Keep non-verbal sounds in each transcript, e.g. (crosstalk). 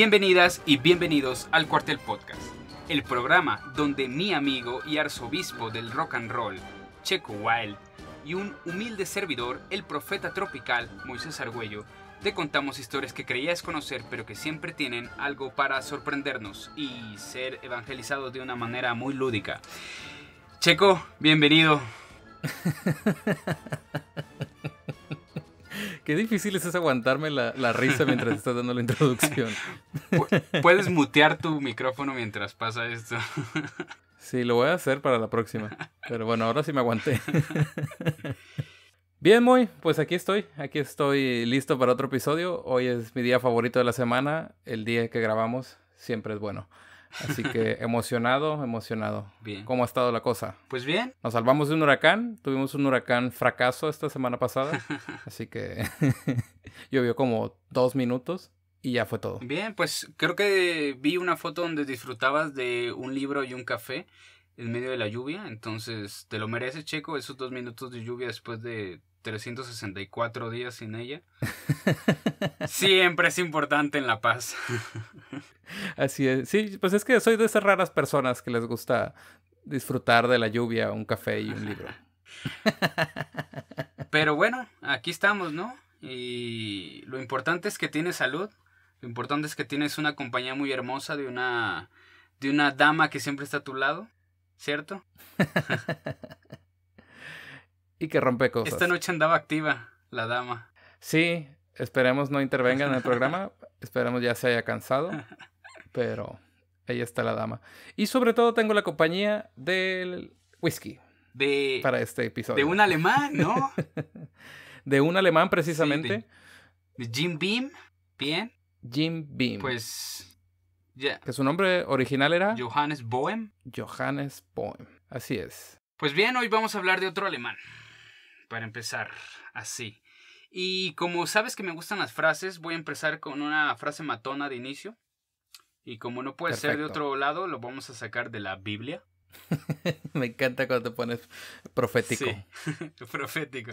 Bienvenidas y bienvenidos al Cuartel Podcast, el programa donde mi amigo y arzobispo del rock and roll, Checo Wild, y un humilde servidor, el profeta tropical, Moisés Argüello, te contamos historias que creías conocer pero que siempre tienen algo para sorprendernos y ser evangelizados de una manera muy lúdica. Checo, bienvenido. (laughs) Qué difícil es aguantarme la, la risa mientras estás dando la introducción. Puedes mutear tu micrófono mientras pasa esto. Sí, lo voy a hacer para la próxima. Pero bueno, ahora sí me aguanté. Bien, muy, pues aquí estoy, aquí estoy listo para otro episodio. Hoy es mi día favorito de la semana, el día que grabamos siempre es bueno. Así que (laughs) emocionado, emocionado. Bien. ¿Cómo ha estado la cosa? Pues bien. Nos salvamos de un huracán. Tuvimos un huracán fracaso esta semana pasada. (laughs) así que (laughs) llovió como dos minutos y ya fue todo. Bien, pues creo que vi una foto donde disfrutabas de un libro y un café en medio de la lluvia. Entonces, te lo mereces, Checo, esos dos minutos de lluvia después de 364 días sin ella. Siempre es importante en La Paz. (laughs) Así es. Sí, pues es que soy de esas raras personas que les gusta disfrutar de la lluvia, un café y un libro. Pero bueno, aquí estamos, ¿no? Y lo importante es que tienes salud, lo importante es que tienes una compañía muy hermosa de una de una dama que siempre está a tu lado, ¿cierto? (laughs) y que rompe cosas. Esta noche andaba activa la dama. Sí, esperemos no intervenga en el programa, (laughs) esperemos ya se haya cansado. Pero ahí está la dama. Y sobre todo tengo la compañía del whisky. De, para este episodio. De un alemán, ¿no? (laughs) de un alemán, precisamente. Jim Beam. Bien. Jim Beam. Pues. ya Que su nombre original era. Johannes Bohem. Johannes Bohem. Así es. Pues bien, hoy vamos a hablar de otro alemán. Para empezar, así. Y como sabes que me gustan las frases, voy a empezar con una frase matona de inicio. Y como no puede ser de otro lado, lo vamos a sacar de la Biblia. (laughs) Me encanta cuando te pones profético. (laughs) profético.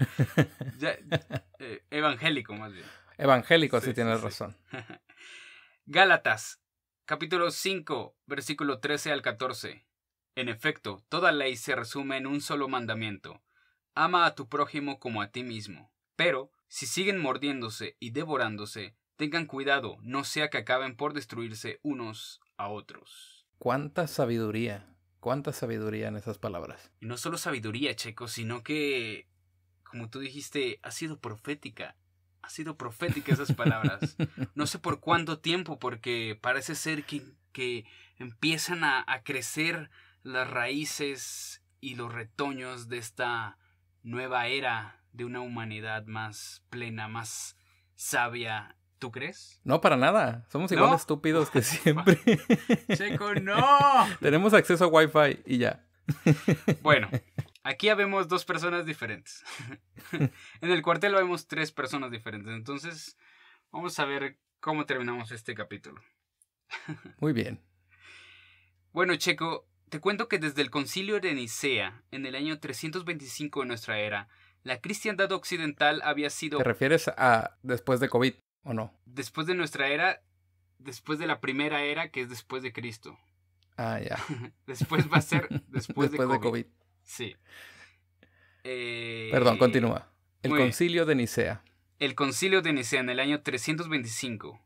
Eh, evangélico, más bien. Evangélico, sí, si tienes razón. (laughs) Gálatas, capítulo 5, versículo 13 al 14. En efecto, toda ley se resume en un solo mandamiento. Ama a tu prójimo como a ti mismo. Pero, si siguen mordiéndose y devorándose, Tengan cuidado, no sea que acaben por destruirse unos a otros. Cuánta sabiduría, cuánta sabiduría en esas palabras. Y no solo sabiduría, Checo, sino que, como tú dijiste, ha sido profética. Ha sido profética esas palabras. (laughs) No sé por cuánto tiempo, porque parece ser que, que empiezan a, a crecer las raíces y los retoños de esta nueva era de una humanidad más plena, más sabia ¿Tú crees? No, para nada. Somos igual estúpidos que (laughs) siempre. Checo, no. (laughs) Tenemos acceso a Wi-Fi y ya. (laughs) bueno, aquí vemos dos personas diferentes. en el cuartel vemos tres personas diferentes. Entonces, vamos a ver cómo terminamos este capítulo. Muy bien. Bueno, Checo, te cuento que desde el concilio de Nicea, en el año 325 de nuestra era, la cristiandad occidental había sido... Te refieres a después de COVID. ¿O no? Después de nuestra era, después de la primera era, que es después de Cristo. Ah, ya. (laughs) después va a ser (laughs) después, de, COVID. Sí. Eh, Perdón, continúa. El concilio de Nicea. El concilio de Nicea en el año 325.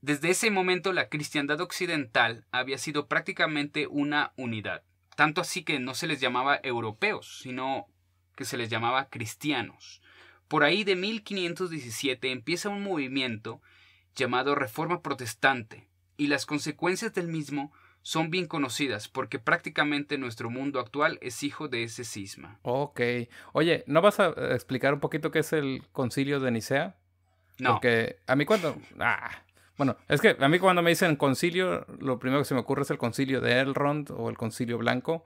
Desde ese momento la cristiandad occidental había sido prácticamente una unidad. Tanto así que no se les llamaba europeos, sino que se les llamaba cristianos. Por ahí de 1517 empieza un movimiento llamado Reforma Protestante, y las consecuencias del mismo son bien conocidas porque prácticamente nuestro mundo actual es hijo de ese cisma. Ok. Oye, ¿no vas a eh, explicar un poquito qué es el concilio de Nicea? No. Porque a mí cuando... Ah. Bueno, es que a mí cuando me dicen concilio, lo primero que se me ocurre es el concilio de Elrond o el concilio blanco.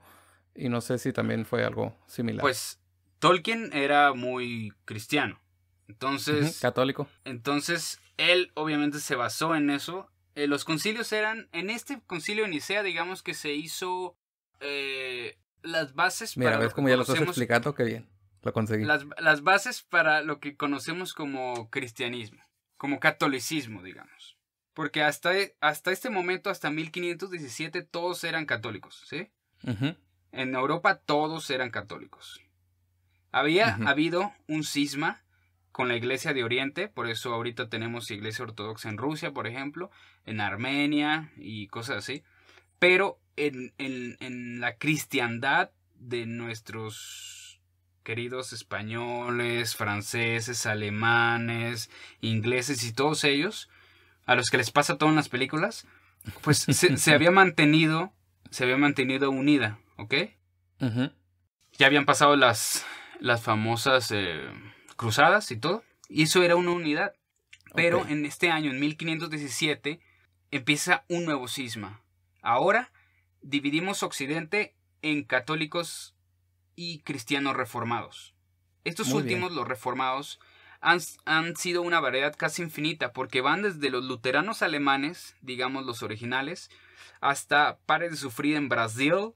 Y no sé si también fue algo similar. Pues Tolkien era muy cristiano. Entonces. católico. Entonces, él obviamente se basó en eso. Eh, los concilios eran. En este concilio de Nicea, digamos que se hizo. Eh, las bases Mira, para. como ya lo estás explicando, qué bien. Lo conseguí. Las, bases para lo que conocemos como cristianismo. Como catolicismo, digamos. Porque hasta, e, hasta este momento, hasta 1517, todos eran católicos, ¿sí? En Europa todos eran católicos. Había habido un cisma con la Iglesia de Oriente, por eso ahorita tenemos Iglesia Ortodoxa en Rusia, por ejemplo, en Armenia y cosas así, pero en, la cristiandad de nuestros queridos españoles, franceses, alemanes, ingleses y todos ellos, a los que les pasa todo en las películas, pues (laughs) se, había mantenido, se mantenido unida, ¿ok? Ya habían pasado las, las famosas eh, cruzadas y todo. Y eso era una unidad. Pero en este año, en 1517, empieza un nuevo cisma. Ahora dividimos Occidente en católicos y cristianos reformados. Estos últimos, los reformados, han, sido una variedad casi infinita porque van desde los luteranos alemanes, digamos los originales, hasta pares de sufrir en Brasil,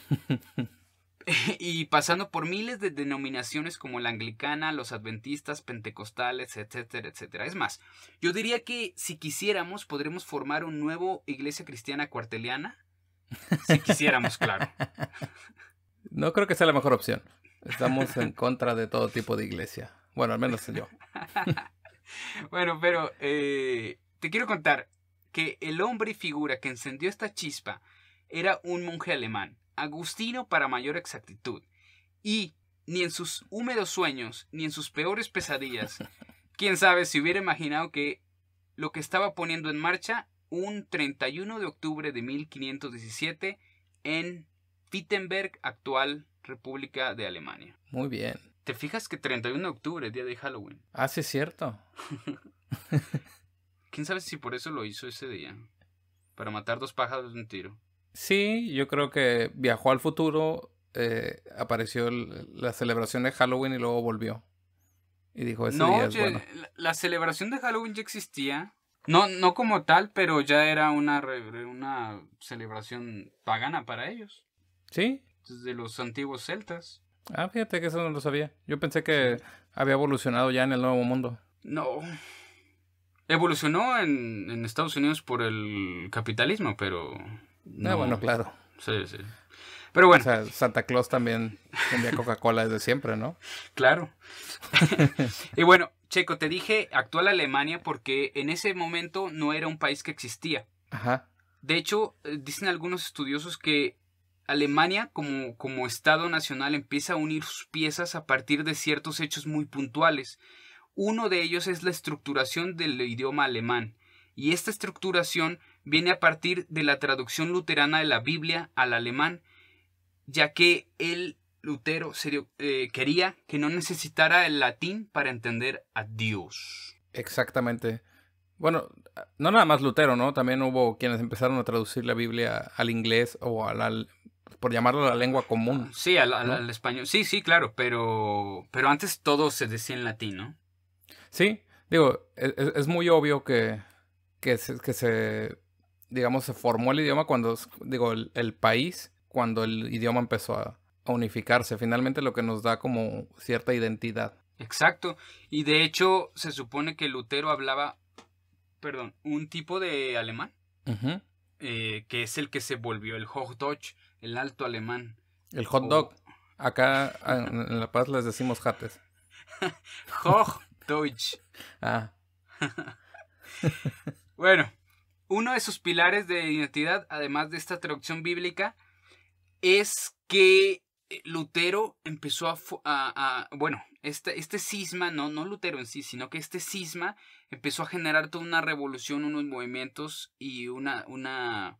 (laughs) (laughs) y pasando por miles de denominaciones como la anglicana, los adventistas, pentecostales, etcétera, etcétera. Es más, yo diría que si quisiéramos podremos formar un nuevo iglesia cristiana cuarteliana. Si quisiéramos, claro. (laughs) No creo que sea la mejor opción. Estamos en contra de todo tipo de iglesia. Bueno, al menos yo. (laughs) bueno, pero eh, te quiero contar que el hombre y figura que encendió esta chispa era un monje alemán agustino para mayor exactitud, y ni en sus húmedos sueños, ni en sus peores pesadillas, (laughs) quién sabe si hubiera imaginado que lo que estaba poniendo en marcha un 31 de octubre de 1517 en Wittenberg, actual República de Alemania. Muy bien. ¿Te fijas que 31 de octubre, día de Halloween? Ah, sí, es cierto. (laughs) ¿Quién sabe si por eso lo hizo ese día? Para matar dos pájaros de un tiro. Sí, yo creo que viajó al futuro, eh, apareció la celebración de Halloween y luego volvió. Y dijo, ese es bueno. la, la celebración de Halloween ya existía. No, no como tal, pero ya era una, una celebración pagana para ellos. ¿Sí? De los antiguos celtas. Ah, fíjate que eso no lo sabía. Yo pensé que había evolucionado ya en el Nuevo Mundo. No. Evolucionó en Estados Unidos por el capitalismo, pero Ah, no, bueno, claro. Sí, sí. Pero bueno. O sea, Santa Claus también vendía Coca-Cola desde siempre, ¿no? Claro. (laughs) y bueno, Checo, te dije actual Alemania porque en ese momento no era un país que existía. Ajá. De hecho, eh, dicen algunos estudiosos que Alemania como, como Estado nacional empieza a unir sus piezas a partir de ciertos hechos muy puntuales. Uno de ellos es la estructuración del idioma alemán. Y esta estructuración viene a partir de la traducción luterana de la Biblia al alemán, ya que el Lutero eh, quería que no necesitara el latín para entender a Dios. Exactamente. Bueno, no nada más Lutero, ¿no? También hubo quienes empezaron a traducir la Biblia al inglés o al, por llamarlo la lengua común. Ah, sí, al, español. Sí, sí, claro, pero, pero antes todo se decía en latín, ¿no? Sí, digo, e, e, es, muy obvio que, que se digamos, se formó el idioma cuando, digo, el, país, cuando el idioma empezó a, unificarse. Finalmente lo que nos da como cierta identidad. Exacto. Y de hecho, se supone que Lutero hablaba, perdón, un tipo de alemán, eh, que es el que se volvió el Hochdeutsch, el alto alemán. El hot dog. Acá ah, en La Paz les decimos jates. (laughs) Hochdeutsch. ah. (laughs) bueno, uno de sus pilares de identidad, además de esta traducción bíblica, es que eh, Lutero empezó a, bueno, este, este cisma, no, no Lutero en sí, sino que este cisma empezó a generar toda una revolución, unos movimientos y una, una,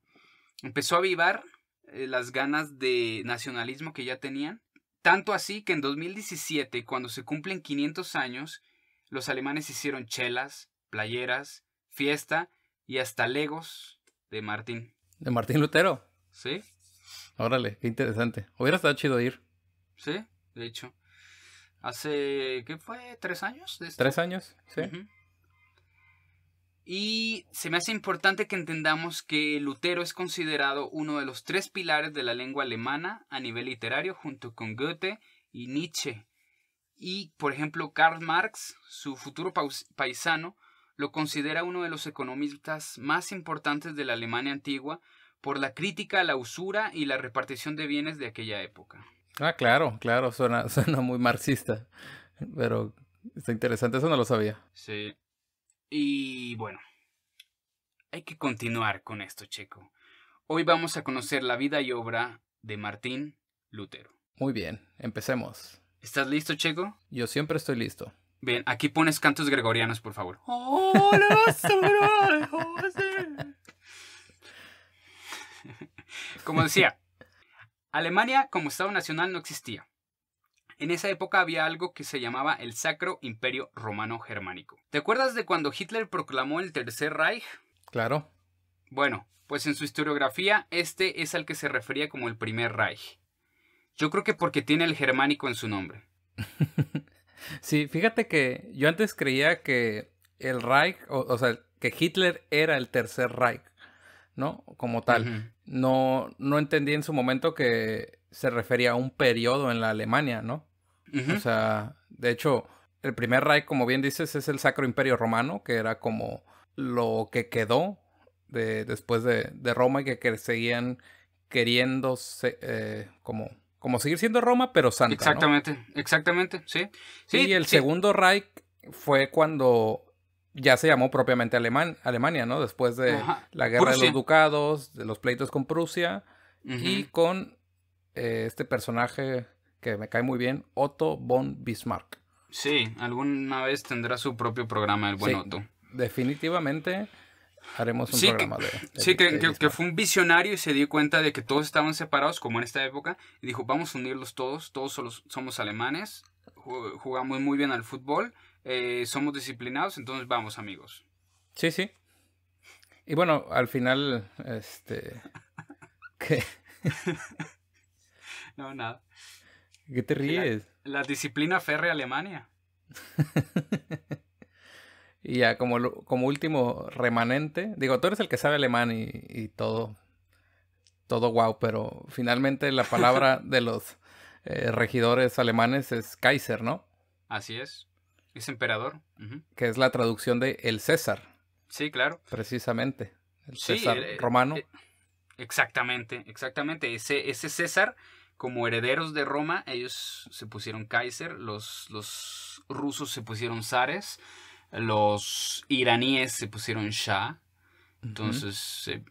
empezó a avivar eh, las ganas de nacionalismo que ya tenían. Tanto así que en 2017, cuando se cumplen 500 años, los alemanes hicieron chelas, playeras, fiesta y hasta Legos de Martín. ¿De Martín Lutero? Sí. Órale, qué interesante. Hubiera estado chido ir. Sí, de hecho. Hace, ¿qué fue? ¿Tres años? Tres años, sí. Y se me hace importante que entendamos que Lutero es considerado uno de los tres pilares de la lengua alemana a nivel literario junto con Goethe y Nietzsche. Y, por ejemplo, Karl Marx, su futuro paisano, lo considera uno de los economistas más importantes de la Alemania antigua por la crítica a la usura y la repartición de bienes de aquella época. Ah, claro, claro, suena, (laughs) suena muy marxista, pero está interesante, eso no lo sabía. Sí. Y bueno, hay que continuar con esto, Checo. Hoy vamos a conocer la vida y obra de Martín Lutero. Muy bien, empecemos. ¿Estás listo, Checo? Yo siempre estoy listo. Bien, aquí pones cantos gregorianos, por favor. (laughs) ¡Oh, ¡Oh, como decía, Alemania como Estado Nacional no existía. En esa época había algo que se llamaba el Sacro Imperio Romano Germánico. ¿Te acuerdas de cuando Hitler proclamó el Tercer Reich? Claro. Bueno, pues en su historiografía este es al que se refería como el Primer Reich. Yo creo que porque tiene el germánico en su nombre. (laughs) Sí, fíjate que yo antes creía que el Reich, o, sea, que Hitler era el tercer Reich, ¿no? Como tal. No, no entendí en su momento que se refería a un periodo en la Alemania, ¿no? O sea, de hecho, el primer Reich, como bien dices, es el Sacro Imperio Romano, que era como lo que quedó de, después de, Roma y que, seguían queriendo eh, como como seguir siendo Roma, pero santa. Exactamente, exactamente, sí. Sí, y el segundo Reich fue cuando ya se llamó propiamente Alemania, ¿no? Después de la guerra de los ducados, de los pleitos con Prusia y con eh, este personaje que me cae muy bien, Otto von Bismarck. Sí, alguna vez tendrá su propio programa el buen Otto. Definitivamente haremos un sí, que, Sí, que, que, fue un visionario y se dio cuenta de que todos estaban separados, como en esta época, y dijo, vamos a unirlos todos, todos somos, alemanes, jugamos muy bien al fútbol, eh, somos disciplinados, entonces vamos amigos. Sí, sí. Y bueno, al final, este... (laughs) ¿Qué? no, nada. ¿Qué te ríes? La, la disciplina férrea Alemania. (laughs) Y ya como, como último remanente, digo, tú eres el que sabe alemán y, todo, todo wow, pero finalmente la palabra (laughs) de los eh, regidores alemanes es Kaiser, ¿no? Así es, es emperador. Que es la traducción de el César. Sí, claro. Precisamente, el César eh, romano. Eh, exactamente, exactamente. Ese, ese César como herederos de Roma, ellos se pusieron Kaiser, los, los rusos se pusieron zares, los iraníes se pusieron Shah. Entonces, sí,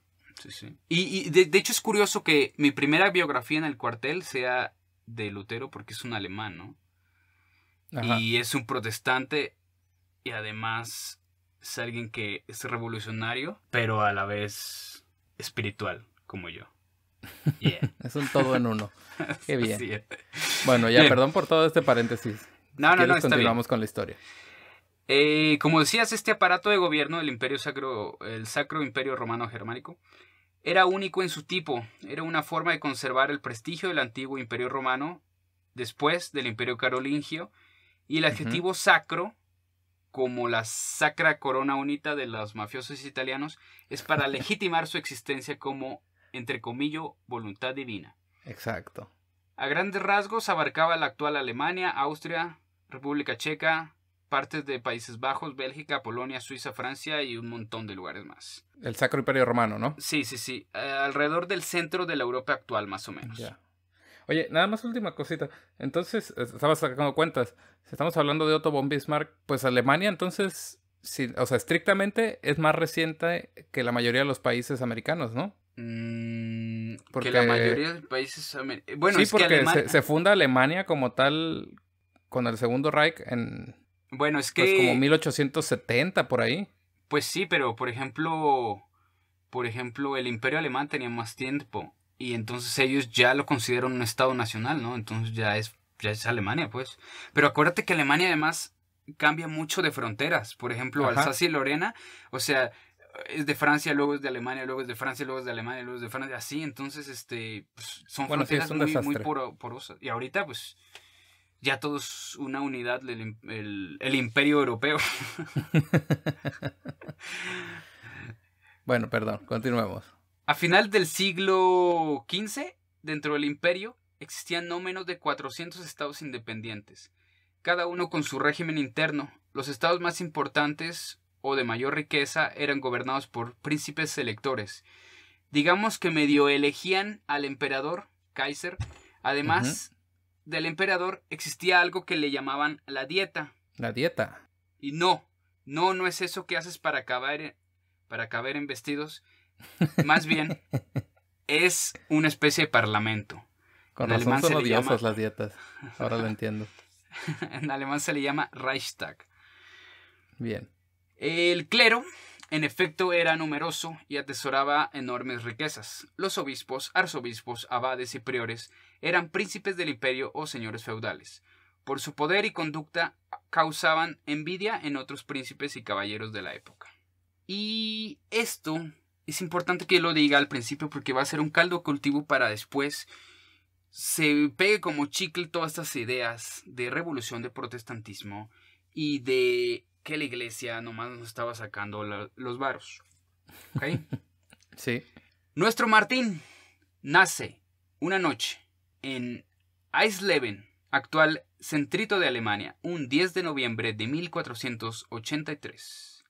sí, Y, de, hecho es curioso que mi primera biografía en el cuartel sea de Lutero porque es un alemán, ¿no? Y es un protestante y además es alguien que es revolucionario, pero a la vez espiritual, como yo. (laughs) es un todo en uno. (laughs) Qué bien. Bueno, ya, perdón por todo este paréntesis. No, no, no. continuamos con la historia. Eh, como decías, este aparato de gobierno del Imperio Sacro, el Sacro Imperio Romano Germánico, era único en su tipo, era una forma de conservar el prestigio del antiguo Imperio Romano después del Imperio Carolingio y el adjetivo sacro como la sacra corona unita de los mafiosos italianos es para (laughs) legitimar su existencia como entre comillas voluntad divina. Exacto. A grandes rasgos abarcaba la actual Alemania, Austria, República Checa, partes de Países Bajos, Bélgica, Polonia, Suiza, Francia y un montón de lugares más. El Sacro Imperio Romano, ¿no? Sí, sí, sí. Eh, alrededor del centro de la Europa actual, más o menos. Oye, nada más última cosita. Entonces, estabas sacando cuentas. Si estamos hablando de Otto von Bismarck, pues Alemania entonces, o sea, estrictamente es más reciente que la mayoría de los países americanos, ¿no? Mm, porque la mayoría de países bueno sí porque se, funda Alemania como tal con el segundo Reich en bueno, es que... Pues como 1870 por ahí. Pues sí, pero por ejemplo, por ejemplo, el imperio alemán tenía más tiempo y entonces ellos ya lo consideran un estado nacional, ¿no? Entonces ya es, ya es Alemania, pues. Pero acuérdate que Alemania además cambia mucho de fronteras. Por ejemplo, Alsacia y Lorena, o sea, es de Francia, luego es de Alemania, luego es de Francia, luego es de Alemania, luego es de Francia, así. Entonces, este, pues, son fronteras muy, muy, porosas. Y ahorita, pues, ya todos una unidad, el, imperio europeo. (laughs) bueno, perdón, continuemos. A final del siglo XV, dentro del imperio, existían no menos de 400 estados independientes, cada uno con su régimen interno. Los estados más importantes o de mayor riqueza eran gobernados por príncipes electores. Digamos que medio elegían al emperador, Kaiser. Además, del emperador existía algo que le llamaban la dieta. La dieta. Y no, no, no es eso que haces para caber, para caber en vestidos. (laughs) Más bien, es una especie de parlamento. Con las dietas. Ahora lo entiendo. (laughs) en alemán se le llama Reichstag. Bien. El clero, en efecto, era numeroso y atesoraba enormes riquezas. Los obispos, arzobispos, abades y priores eran príncipes del imperio o señores feudales. Por su poder y conducta causaban envidia en otros príncipes y caballeros de la época. Y esto es importante que lo diga al principio porque va a ser un caldo cultivo para después se pegue como chicle todas estas ideas de revolución de protestantismo y de que la iglesia nomás nos estaba sacando los varos. ¿Ok? (laughs) Sí. Nuestro Martín nace una noche en Eisleben, actual centrito de Alemania, un 10 de noviembre de 1483.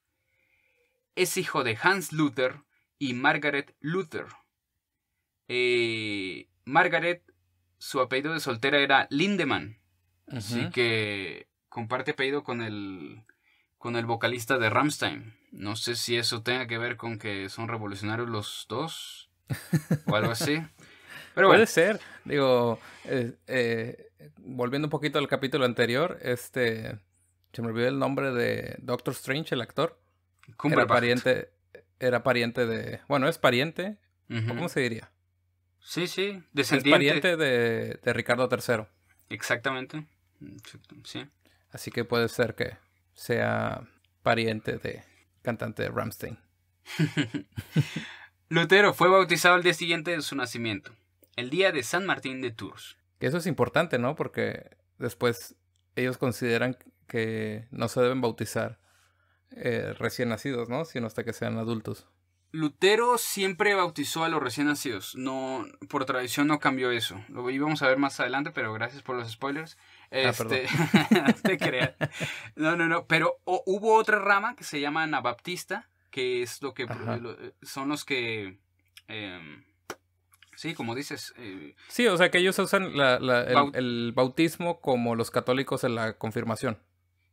Es hijo de Hans Luther y Margaret Luther. Eh, Margaret, su apellido de soltera era Lindemann, así que comparte apellido con el, con el vocalista de Rammstein. No sé si eso tenga que ver con que son revolucionarios los dos o algo así. (laughs) Pero Puede ser. Digo, eh, volviendo un poquito al capítulo anterior, este. Se me olvidó el nombre de Doctor Strange, el actor. Era pariente, era pariente de. Bueno, es pariente. ¿Cómo se diría? Sí, sí, descendiente. Es pariente de, Ricardo III. Exactamente. Sí. Así que puede ser que sea pariente de cantante de Ramstein. (laughs) Lutero fue bautizado el día siguiente de su nacimiento el día de San Martín de Tours. Que eso es importante, ¿no? Porque después ellos consideran que no se deben bautizar eh, recién nacidos, ¿no? Sino hasta que sean adultos. Lutero siempre bautizó a los recién nacidos. No, por tradición no cambió eso. Lo íbamos a ver más adelante, pero gracias por los spoilers. Ah, este, ah, (laughs) no No, no, no. Pero hubo otra rama que se llama anabaptista, que es lo que eh, son los que em, Sí, como dices. Eh, sí, o sea que ellos usan el, bautismo como los católicos en la confirmación.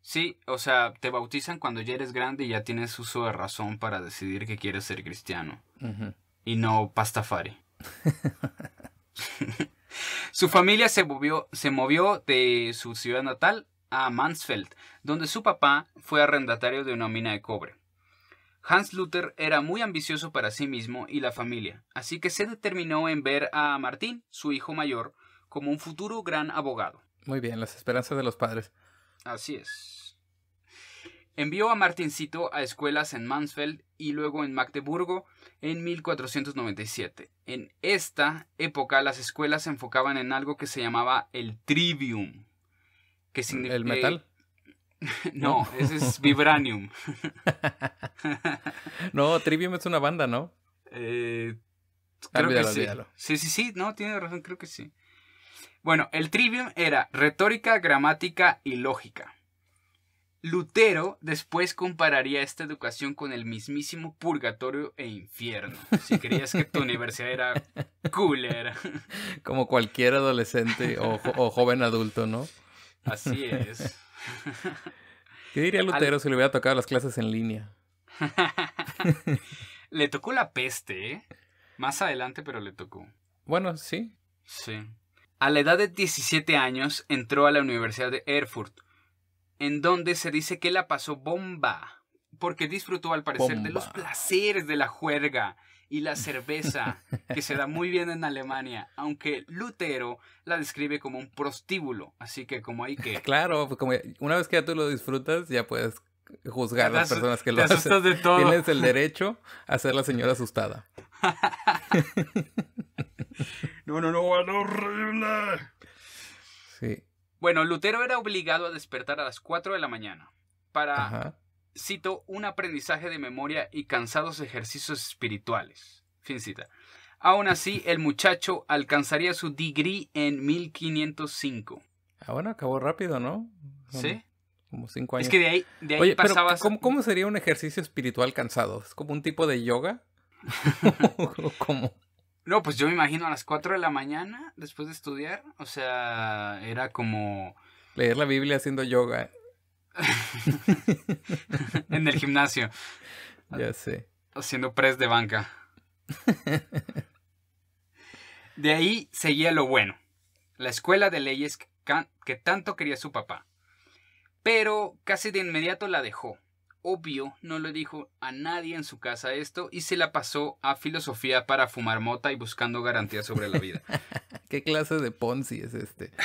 Sí, o sea, te bautizan cuando ya eres grande y ya tienes uso de razón para decidir que quieres ser cristiano. Y no pastafari. su familia se movió, se movió de su ciudad natal a Mansfeld, donde su papá fue arrendatario de una mina de cobre. Hans Luther era muy ambicioso para sí mismo y la familia, así que se determinó en ver a Martín, su hijo mayor, como un futuro gran abogado. Muy bien, las esperanzas de los padres. Así es. Envió a Martincito a escuelas en Mansfeld y luego en Magdeburgo en 1497. En esta época las escuelas se enfocaban en algo que se llamaba el trivium. Que ¿El metal? (laughs) No, ese es Vibranium. (laughs) no, Trivium es una banda, ¿no? Eh, ah, creo que sí. Sí, sí, sí, no, tiene razón, creo que sí. Bueno, el Trivium era retórica, gramática y lógica. Lutero después compararía esta educación con el mismísimo purgatorio e infierno. Si creías que tu universidad era cooler. (laughs) Como cualquier adolescente o joven adulto, ¿no? Así es. ¿Qué diría Lutero si le hubiera tocado las clases en línea? (laughs) le tocó la peste, ¿eh? Más adelante, pero le tocó. Bueno, sí. Sí. A la edad de 17 años entró a la Universidad de Erfurt, en donde se dice que la pasó bomba, porque disfrutó al parecer de los placeres de la juerga y la cerveza, que se da muy bien en Alemania, aunque Lutero la describe como un prostíbulo, así que como hay que... Claro, pues una vez que ya tú lo disfrutas, ya puedes juzgar a las personas que lo hacen. Tienes el derecho a ser la señora asustada. (laughs) no, no, no, horrible. Sí. Bueno, Lutero era obligado a despertar a las 4 de la mañana para cito, un aprendizaje de memoria y cansados ejercicios espirituales. Fin cita. Aún así, el muchacho alcanzaría su degree en 1505. Ah, bueno, acabó rápido, ¿no? sí. Como cinco años. Es que de ahí, de ¿cómo, sería un ejercicio espiritual cansado? ¿Es como un tipo de yoga? (laughs) (laughs) ¿Cómo? No, pues yo me imagino a las cuatro de la mañana, después de estudiar, o sea, era como... Leer la Biblia haciendo yoga. (laughs) en el gimnasio. Ya sé. Haciendo press de banca. De ahí seguía lo bueno, la escuela de leyes que tanto quería su papá. Pero casi de inmediato la dejó. Obvio, no le dijo a nadie en su casa esto y se la pasó a filosofía para fumar mota y buscando garantías sobre la vida. (laughs) ¿Qué clase de Ponzi es este? (laughs)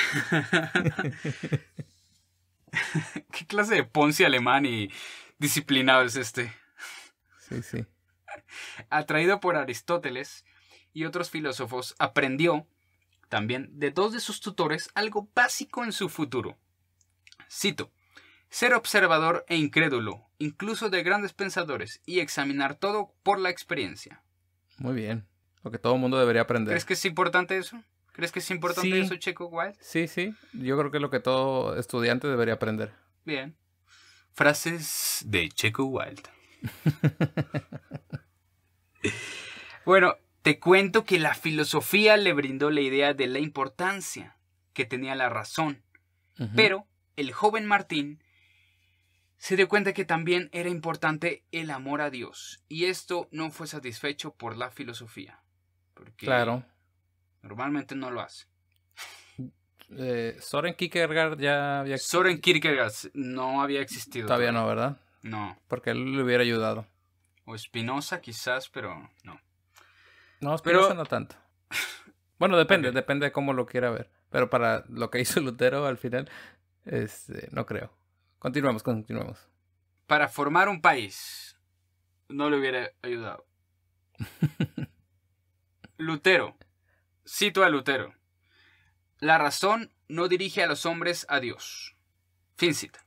(laughs) ¿Qué clase de ponce alemán y disciplinado es este? Sí, sí. Atraído por Aristóteles y otros filósofos, aprendió también de dos de sus tutores algo básico en su futuro. Cito, ser observador e incrédulo, incluso de grandes pensadores, y examinar todo por la experiencia. Muy bien, lo que todo el mundo debería aprender. ¿Crees que es importante eso? ¿Crees que es importante eso, Checo Wild? Sí, sí. Yo creo que es lo que todo estudiante debería aprender. Bien. Frases de Checo Wild. (laughs) bueno, te cuento que la filosofía le brindó la idea de la importancia que tenía la razón. Pero el joven Martín se dio cuenta que también era importante el amor a Dios. Y esto no fue satisfecho por la filosofía. Porque claro Normalmente no lo hace. Eh, Soren Kierkegaard ya había existido. Soren Kierkegaard no había existido. Todavía, no, ¿verdad? No. Porque él le hubiera ayudado. O Spinoza quizás, pero no. No, Espinosa no tanto. Bueno, depende, depende de cómo lo quiera ver. Pero para lo que hizo Lutero al final, este, no creo. Continuamos, continuamos. Para formar un país, no le hubiera ayudado. (laughs) Lutero Cito a Lutero. La razón no dirige a los hombres a Dios. Fin cita.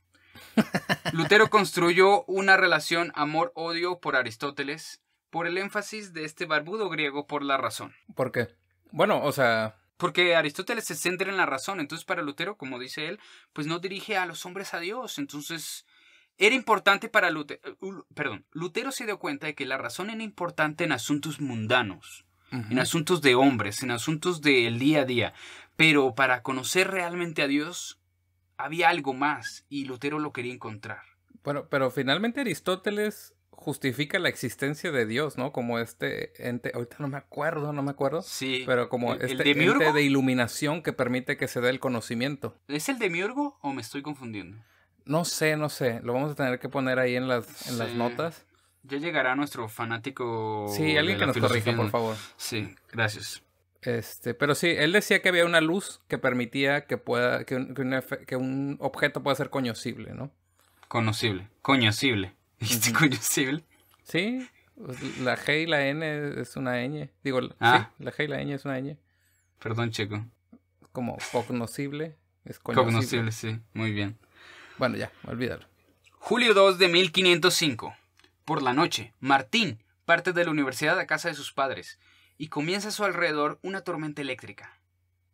(laughs) Lutero construyó una relación amor-odio por Aristóteles por el énfasis de este barbudo griego por la razón. ¿Por qué? Bueno, o sea... Porque Aristóteles se centra en la razón, entonces para Lutero, como dice él, pues no dirige a los hombres a Dios, entonces era importante para Lutero, uh, perdón, Lutero se dio cuenta de que la razón era importante en asuntos mundanos, en asuntos de hombres, en asuntos del día a día. Pero para conocer realmente a Dios había algo más y Lutero lo quería encontrar. Bueno, pero finalmente Aristóteles justifica la existencia de Dios, ¿no? Como este ente, ahorita no me acuerdo, no me acuerdo. Sí. Pero como este ente de iluminación que permite que se dé el conocimiento. ¿Es el demiurgo o me estoy confundiendo? No sé, no sé. Lo vamos a tener que poner ahí en las, en las notas. Ya llegará nuestro fanático. Sí, alguien que nos corrija, por favor. Sí, gracias. Este, pero sí, él decía que había una luz que permitía que pueda, que un, objeto pueda ser conocible, ¿no? Conocible, conocible. ¿Dijiste (laughs) Sí, pues, la G y la N es una ñ. Digo, sí, ah. la G y la ñ es una ñ. Perdón, chico. Como cognoscible, es cognoscible. Cognoscible, sí, muy bien. Bueno, ya, olvídalo. Julio 2 de 1505. Por la noche, Martín parte de la universidad a casa de sus padres y comienza a su alrededor una tormenta eléctrica,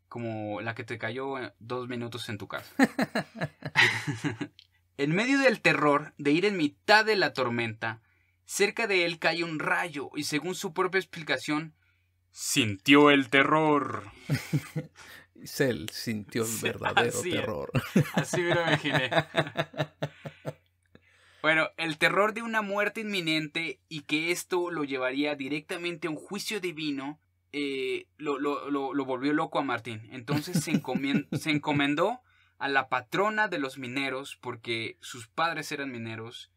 como la que te cayó eh, dos minutos en tu casa. (laughs) en medio del terror de ir en mitad de la tormenta, cerca de él cae un rayo y según su propia explicación, sintió el terror. Cell (laughs) sintió el (laughs) verdadero terror. Así me lo imaginé. Bueno, el terror de una muerte inminente y que esto lo llevaría directamente a un juicio divino eh, lo, volvió loco a Martín. Entonces (laughs) se, encomendó a la patrona de los mineros porque sus padres eran mineros,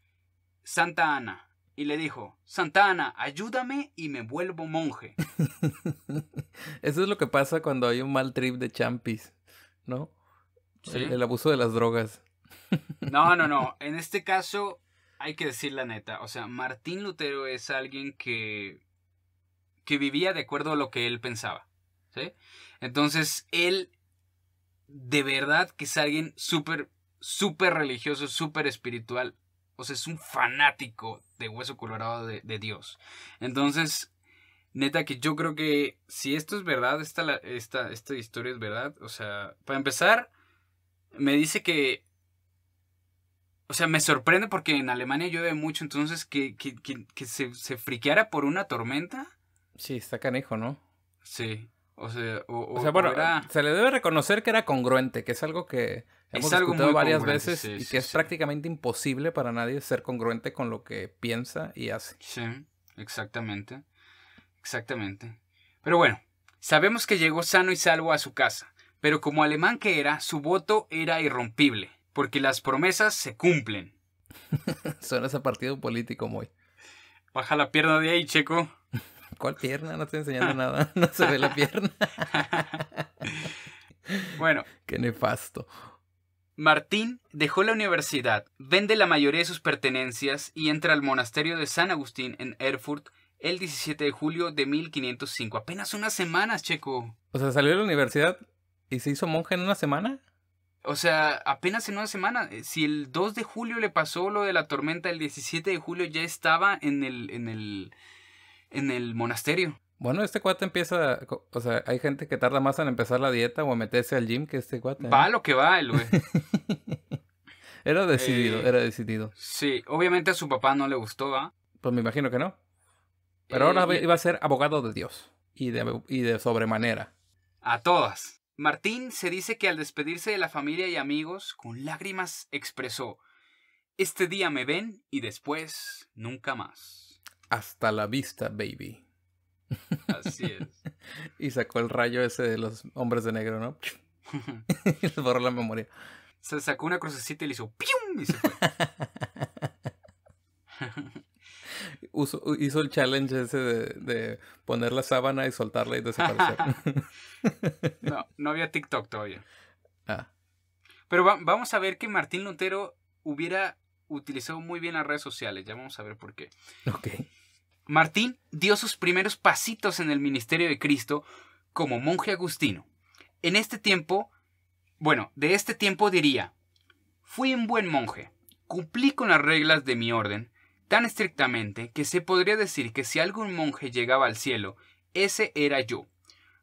Santa Ana. Y le dijo, Santa Ana, ayúdame y me vuelvo monje. (laughs) Eso es lo que pasa cuando hay un mal trip de champis, ¿no? el abuso de las drogas. No, no, no. En este caso, hay que decir la neta. O sea, Martín Lutero es alguien que, que vivía de acuerdo a lo que él pensaba. ¿sí? Entonces, él de verdad que es alguien súper, súper religioso, súper espiritual. O sea, es un fanático de hueso colorado de, Dios. Entonces, neta que yo creo que si esto es verdad, esta, esta historia es verdad, o sea, para empezar, me dice que o sea, me sorprende porque en Alemania llueve mucho, entonces que, se, friqueara por una tormenta. Sí, está canejo, ¿no? Sí. O sea, bueno, se le debe reconocer que era congruente, que es algo que hemos es algo varias veces y que es prácticamente imposible para nadie ser congruente con lo que piensa y hace. Sí, exactamente. Exactamente. Pero bueno, sabemos que llegó sano y salvo a su casa, pero como alemán que era, su voto era irrompible porque las promesas se cumplen. Son (laughs) ese partido político, muy. Baja la pierna de ahí, Checo. ¿Cuál pierna? No estoy enseñando (laughs) nada. No se ve la pierna. (laughs) bueno. Qué nefasto. Martín dejó la universidad, vende la mayoría de sus pertenencias y entra al monasterio de San Agustín en Erfurt el 17 de julio de 1505. Apenas unas semanas, Checo. O sea, salió de la universidad y se hizo monje en una semana. O sea, apenas en una semana. Eh, si el 2 de julio le pasó lo de la tormenta, el 17 de julio ya estaba en el, en el, en el monasterio. Bueno, este cuate empieza, o sea, hay gente que tarda más en empezar la dieta o a meterse al gym que este cuate. ¿eh? Va lo que va el güey. (laughs) era decidido, eh, era decidido. Sí, obviamente a su papá no le gustó, Pues me imagino que no. Pero ahora iba a ser abogado de Dios y y de sobremanera. A todas. Martín se dice que al despedirse de la familia y amigos, con lágrimas expresó, este día me ven y después nunca más. Hasta la vista, baby. Así es. (laughs) y sacó el rayo ese de los hombres de negro, ¿no? (laughs) (laughs) y se borró la memoria. Se sacó una crucecita y le hizo ¡pium! y se fue hizo el challenge ese de, poner la sábana y soltarla y desaparecer. (laughs) no, no había TikTok todavía. Ah. Pero vamos a ver que Martín Lutero hubiera utilizado muy bien las redes sociales. Ya vamos a ver por qué. Martín dio sus primeros pasitos en el ministerio de Cristo como monje agustino. En este tiempo, bueno, de este tiempo diría, fui un buen monje, cumplí con las reglas de mi orden, tan estrictamente que se podría decir que si algún monje llegaba al cielo, ese era yo.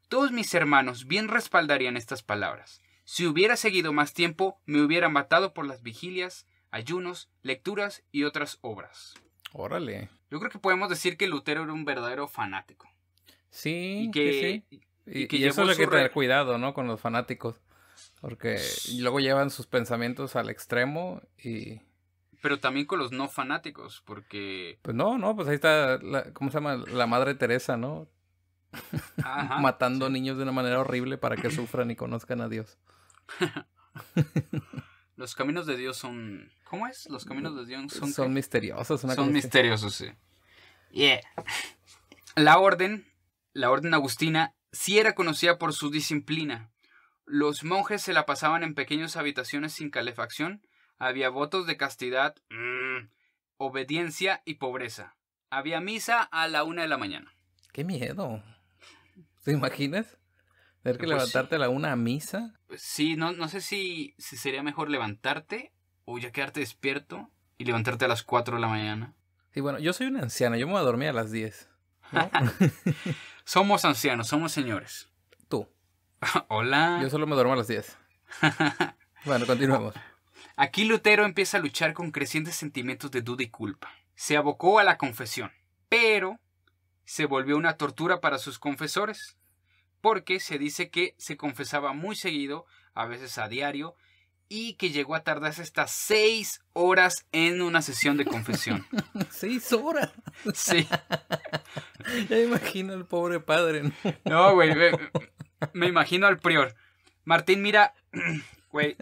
Todos mis hermanos bien respaldarían estas palabras. Si hubiera seguido más tiempo, me hubiera matado por las vigilias, ayunos, lecturas y otras obras. Órale. Yo creo que podemos decir que Lutero era un verdadero fanático. Sí, y que, sí. Y, eso es lo que tener cuidado, ¿no? Con los fanáticos. Porque luego llevan sus pensamientos al extremo y pero también con los no fanáticos, porque... Pues no, no, pues ahí está, la, ¿cómo se llama? La Madre Teresa, ¿no? (laughs) Matando niños de una manera horrible para que (coughs) sufran y conozcan a Dios. (laughs) los caminos de Dios son... ¿Cómo es? Los caminos de Dios son... Son misteriosos. Una son misteriosos, sí. Yeah. La orden, la orden agustina, sí era conocida por su disciplina. Los monjes se la pasaban en pequeñas habitaciones sin calefacción, había votos de castidad, mm, obediencia y pobreza. Había misa a la una de la mañana. ¡Qué miedo! ¿Te imaginas? Tener que pues, levantarte a la una a misa. Pues, sí, no, no sé si, sería mejor levantarte o ya quedarte despierto y levantarte a las cuatro de la mañana. Y bueno, yo soy una anciana, yo me voy a dormir a las diez. (laughs) (laughs) somos ancianos, somos señores. Tú. (laughs) Hola. Yo solo me duermo a las diez. bueno, continuamos. Aquí Lutero empieza a luchar con crecientes sentimientos de duda y culpa. Se abocó a la confesión, pero se volvió una tortura para sus confesores, porque se dice que se confesaba muy seguido, a veces a diario, y que llegó a tardarse hasta seis horas en una sesión de confesión. (laughs) ¿Seis horas? Sí. Ya imagino al pobre padre. No, güey, me imagino al prior. Martín, mira, (clears throat) güey,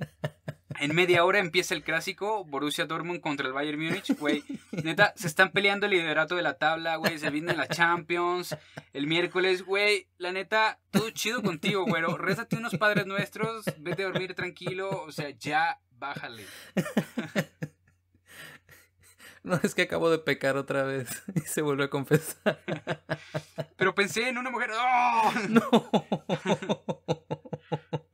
en media hora empieza el clásico Borussia Dortmund contra el Bayern Múnich, güey. Neta, se están peleando el liderato de la tabla, güey. Se viene la Champions el miércoles, güey. La neta, todo chido contigo, güey. Rézate unos padres nuestros, vete a dormir tranquilo. O sea, ya bájale. No, es que acabo de pecar otra vez y se vuelve a confesar. Pero pensé en una mujer. ¡oh! No.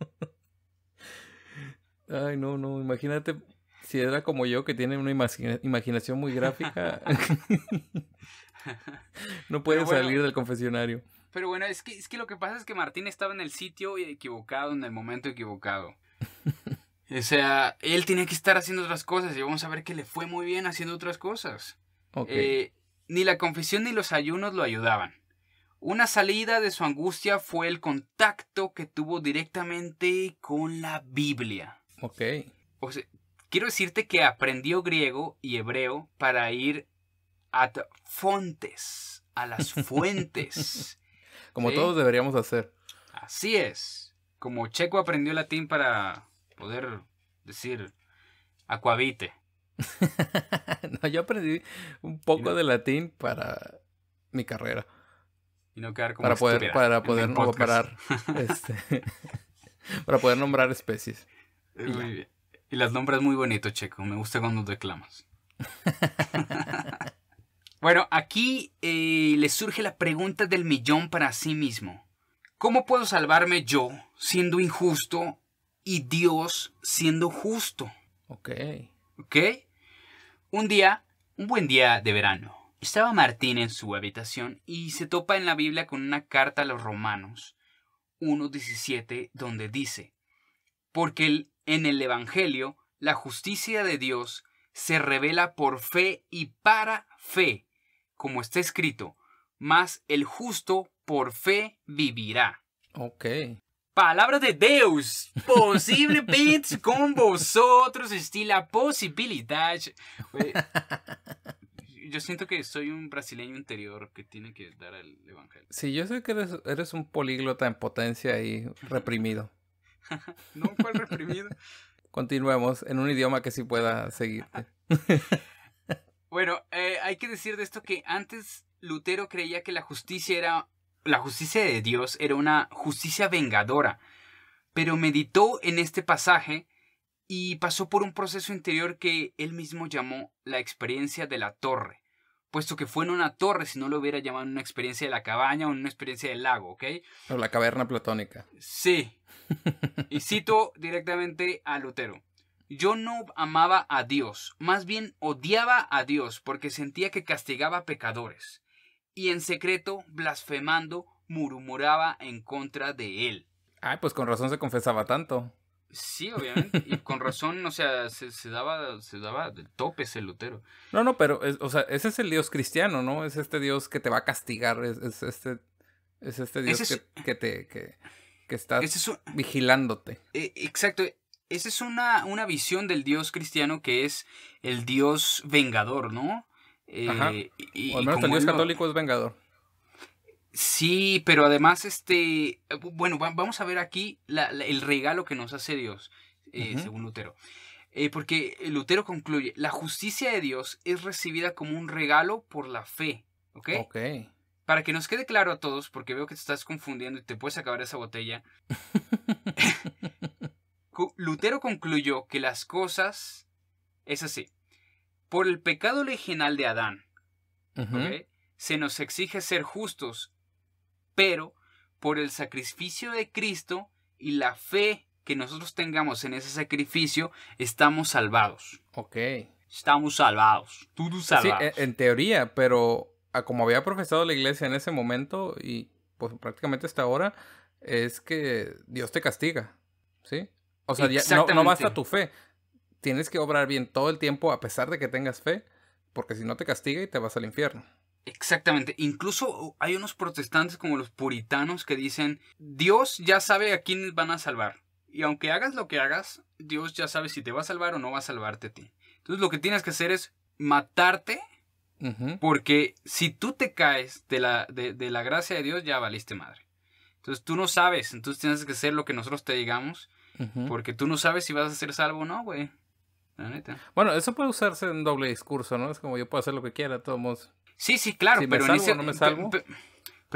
Ay, no, no, imagínate si era como yo que tiene una imaginación muy gráfica. (laughs) no puede salir del confesionario. Pero bueno, es que, lo que pasa es que Martín estaba en el sitio equivocado, en el momento equivocado. (laughs) o sea, él tenía que estar haciendo otras cosas y vamos a ver que le fue muy bien haciendo otras cosas. Eh, ni la confesión ni los ayunos lo ayudaban. Una salida de su angustia fue el contacto que tuvo directamente con la Biblia. Ok. quiero decirte que aprendió griego y hebreo para ir a fuentes, a las (laughs) fuentes. como todos deberíamos hacer. Así es. Como Checo aprendió latín para poder decir aquavite. (laughs) no, yo aprendí un poco de latín para mi carrera. Y no quedar como para poder, para poder este, (laughs) para poder nombrar especies. Y, y las nombres muy bonito, Checo. Me gusta cuando declamas. (laughs) bueno, aquí eh, le surge la pregunta del millón para sí mismo. ¿Cómo puedo salvarme yo siendo injusto y Dios siendo justo? Ok. Ok. Un día, un buen día de verano, estaba Martín en su habitación y se topa en la Biblia con una carta a los romanos 1.17 donde dice, porque el en el Evangelio, la justicia de Dios se revela por fe y para fe, como está escrito, mas el justo por fe vivirá. Ok. Palabra de Posible, beats (laughs) con vosotros, está la posibilidad. Yo siento que soy un brasileño interior que tiene que dar el evangelio. Sí, yo sé que eres, eres un políglota en potencia y reprimido. (laughs) no, fue reprimido. Continuemos en un idioma que sí pueda seguir. (laughs) bueno, eh, hay que decir de esto que antes Lutero creía que la justicia era. La justicia de Dios era una justicia vengadora. Pero meditó en este pasaje y pasó por un proceso interior que él mismo llamó la experiencia de la torre puesto que fue en una torre, si no lo hubiera llamado una experiencia de la cabaña o una experiencia del lago, ¿ok? O la caverna platónica. Sí. (laughs) y cito directamente a Lutero. Yo no amaba a Dios, más bien odiaba a Dios porque sentía que castigaba pecadores y en secreto, blasfemando, murmuraba en contra de él. Ay, pues con razón se confesaba tanto. Sí, obviamente. Y con razón, o sea, se, daba, se daba del tope ese Lutero. No, no, pero, o sea, ese es el Dios cristiano, ¿no? Es este Dios que te va a castigar, es, este, es este Dios que, te, que, que está vigilándote. Eh, exacto. Esa es una, una visión del Dios cristiano que es el Dios vengador, ¿no? Ajá. Eh, o al menos el Dios católico es vengador. Sí, pero además, este, eh, bueno, vamos a ver aquí el regalo que nos hace Dios, eh, según Lutero. Eh, porque Lutero concluye, la justicia de Dios es recibida como un regalo por la fe, ¿ok? Para que nos quede claro a todos, porque veo que te estás confundiendo y te puedes acabar esa botella. (laughs) Lutero concluyó que las cosas es así. Por el pecado original de Adán, se nos exige ser justos pero por el sacrificio de Cristo y la fe que nosotros tengamos en ese sacrificio, estamos salvados. Ok. Estamos salvados. Tú, tú Sí, e, en teoría, pero como había profesado la iglesia en ese momento y pues prácticamente hasta ahora, es que Dios te castiga, ¿sí? O sea, no, no, basta tu fe. Tienes que obrar bien todo el tiempo a pesar de que tengas fe, porque si no te castiga y te vas al infierno. Exactamente. Incluso hay unos protestantes como los puritanos que dicen, Dios ya sabe a quién van a salvar. Y aunque hagas lo que hagas, Dios ya sabe si te va a salvar o no va a salvarte a ti. Entonces lo que tienes que hacer es matarte porque si tú te caes de la, de, la gracia de Dios ya valiste madre. Entonces tú no sabes, entonces tienes que hacer lo que nosotros te digamos porque tú no sabes si vas a ser salvo o no, güey. La neta. Bueno, eso puede usarse en doble discurso, ¿no? Es como yo puedo hacer lo que quiera, todos modos Sí, sí, claro, pero,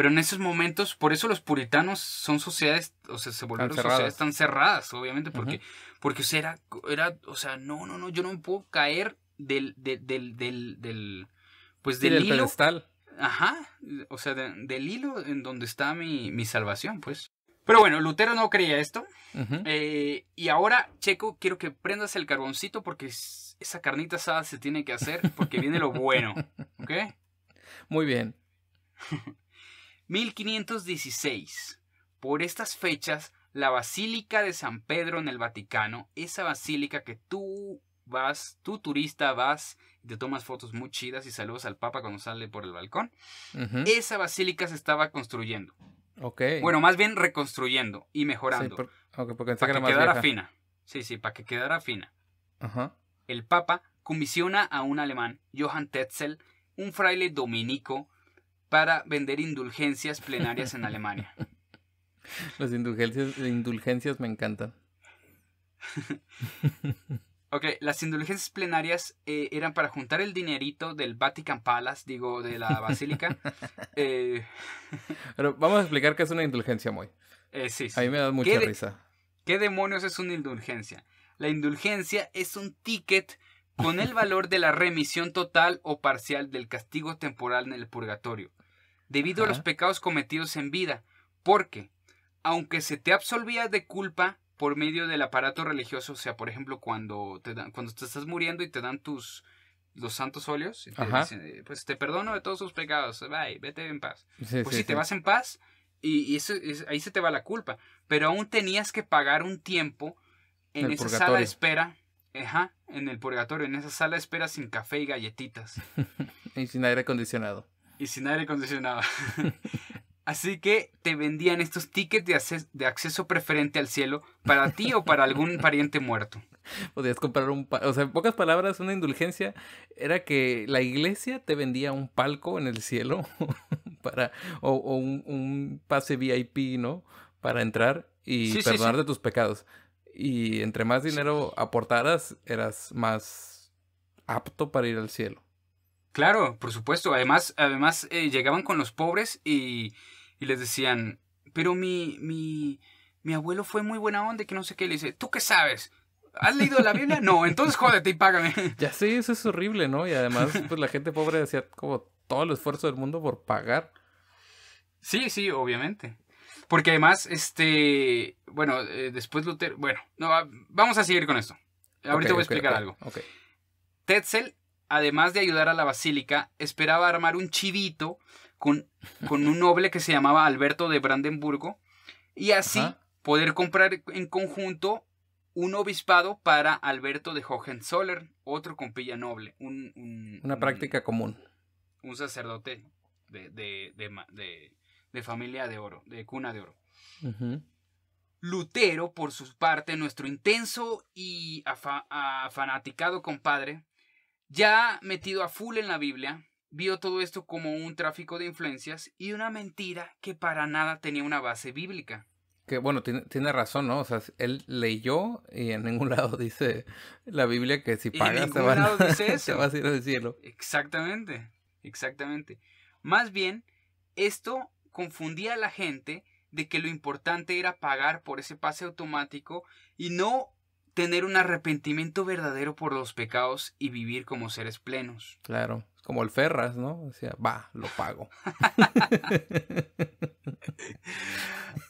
en esos momentos, por eso los puritanos son sociedades, o sea, se volvieron sociedades tan cerradas, obviamente, porque, porque o sea, era, o sea, no, no, no, yo no me puedo caer del, del, del, del, del pues del, hilo. Pedestal. Ajá, o sea, del hilo en donde está mi, salvación, pues. Pero bueno, Lutero no creía esto. Eh, y ahora, Checo, quiero que prendas el carboncito porque esa carnita asada se tiene que hacer porque viene lo bueno. ¿Ok? Muy bien. 1516. (laughs) Por estas fechas, la Basílica de San Pedro en el Vaticano, esa basílica que tú vas, tú turista vas te tomas fotos muy chidas y saludas al Papa cuando sale por el balcón, esa basílica se estaba construyendo. Bueno, más bien reconstruyendo y mejorando. para que, quedara fina. Sí, sí, para que quedara fina. El Papa comisiona a un alemán, Johann Tetzel, un fraile dominico para vender indulgencias plenarias en Alemania. Las (laughs) indulgencias, indulgencias me encantan. (laughs) ok, las indulgencias plenarias eh, eran para juntar el dinerito del Vatican Palace, digo, de la Basílica. (laughs) Eh, Pero vamos a explicar qué es una indulgencia, muy. Eh, sí, A mí me da mucha risa. ¿Qué demonios es una indulgencia? La indulgencia es un ticket con el valor de la remisión total o parcial del castigo temporal en el purgatorio, debido a los pecados cometidos en vida, porque, aunque se te absolvía de culpa por medio del aparato religioso, o sea, por ejemplo, cuando te, dan, cuando te estás muriendo y te dan tus los santos óleos, eh, pues te perdono de todos tus pecados, vete en paz. pues si te vas en paz, y, eso, ahí se te va la culpa, pero aún tenías que pagar un tiempo en esa sala de espera en el purgatorio, en esa sala de espera sin café y galletitas. (laughs) y sin aire acondicionado. Y sin aire acondicionado. (laughs) Así que te vendían estos tickets de, acceso preferente al cielo para ti o para algún (laughs) pariente muerto. Podías comprar un... O sea, en pocas palabras, una indulgencia era que la iglesia te vendía un palco en el cielo para, o, un, pase VIP, ¿no? Para entrar y perdonar de tus pecados. Y entre más dinero aportaras, eras más apto para ir al cielo. Claro, por supuesto. Además, además eh, llegaban con los pobres y, y les decían, pero mi, mi, mi abuelo fue muy buena onda que no sé qué. Le dice, ¿tú qué sabes? ¿Has leído la Biblia? No, entonces jódete y págame. (laughs) Ya sé, eso es horrible, ¿no? Y además, pues la gente pobre hacía como todo el esfuerzo del mundo por pagar. Sí, sí, obviamente. Porque además, este, bueno, eh, después Lutero, bueno, no, ah, vamos a seguir con esto. Ahorita voy a explicar algo. Tetzel, además de ayudar a la basílica, esperaba armar un chivito con, con un noble que se llamaba Alberto de Brandenburgo y así poder comprar en conjunto un obispado para Alberto de Hohenzollern, otro compilla noble. Una práctica común. Un sacerdote de de familia de oro, de cuna de oro. Lutero, por su parte, nuestro intenso y afanaticado fanaticado compadre, ya metido a full en la Biblia, vio todo esto como un tráfico de influencias y una mentira que para nada tenía una base bíblica. Que bueno, tiene, razón, ¿no? O sea, él leyó y en ningún lado (laughs) dice la Biblia que si pagas te, van lado (laughs) dice eso. a ir cielo. Exactamente, exactamente. Más bien, esto confundía a la gente de que lo importante era pagar por ese pase automático y no tener un arrepentimiento verdadero por los pecados y vivir como seres plenos. Claro, como el Ferras, ¿no? O sea, va, lo pago. (laughs)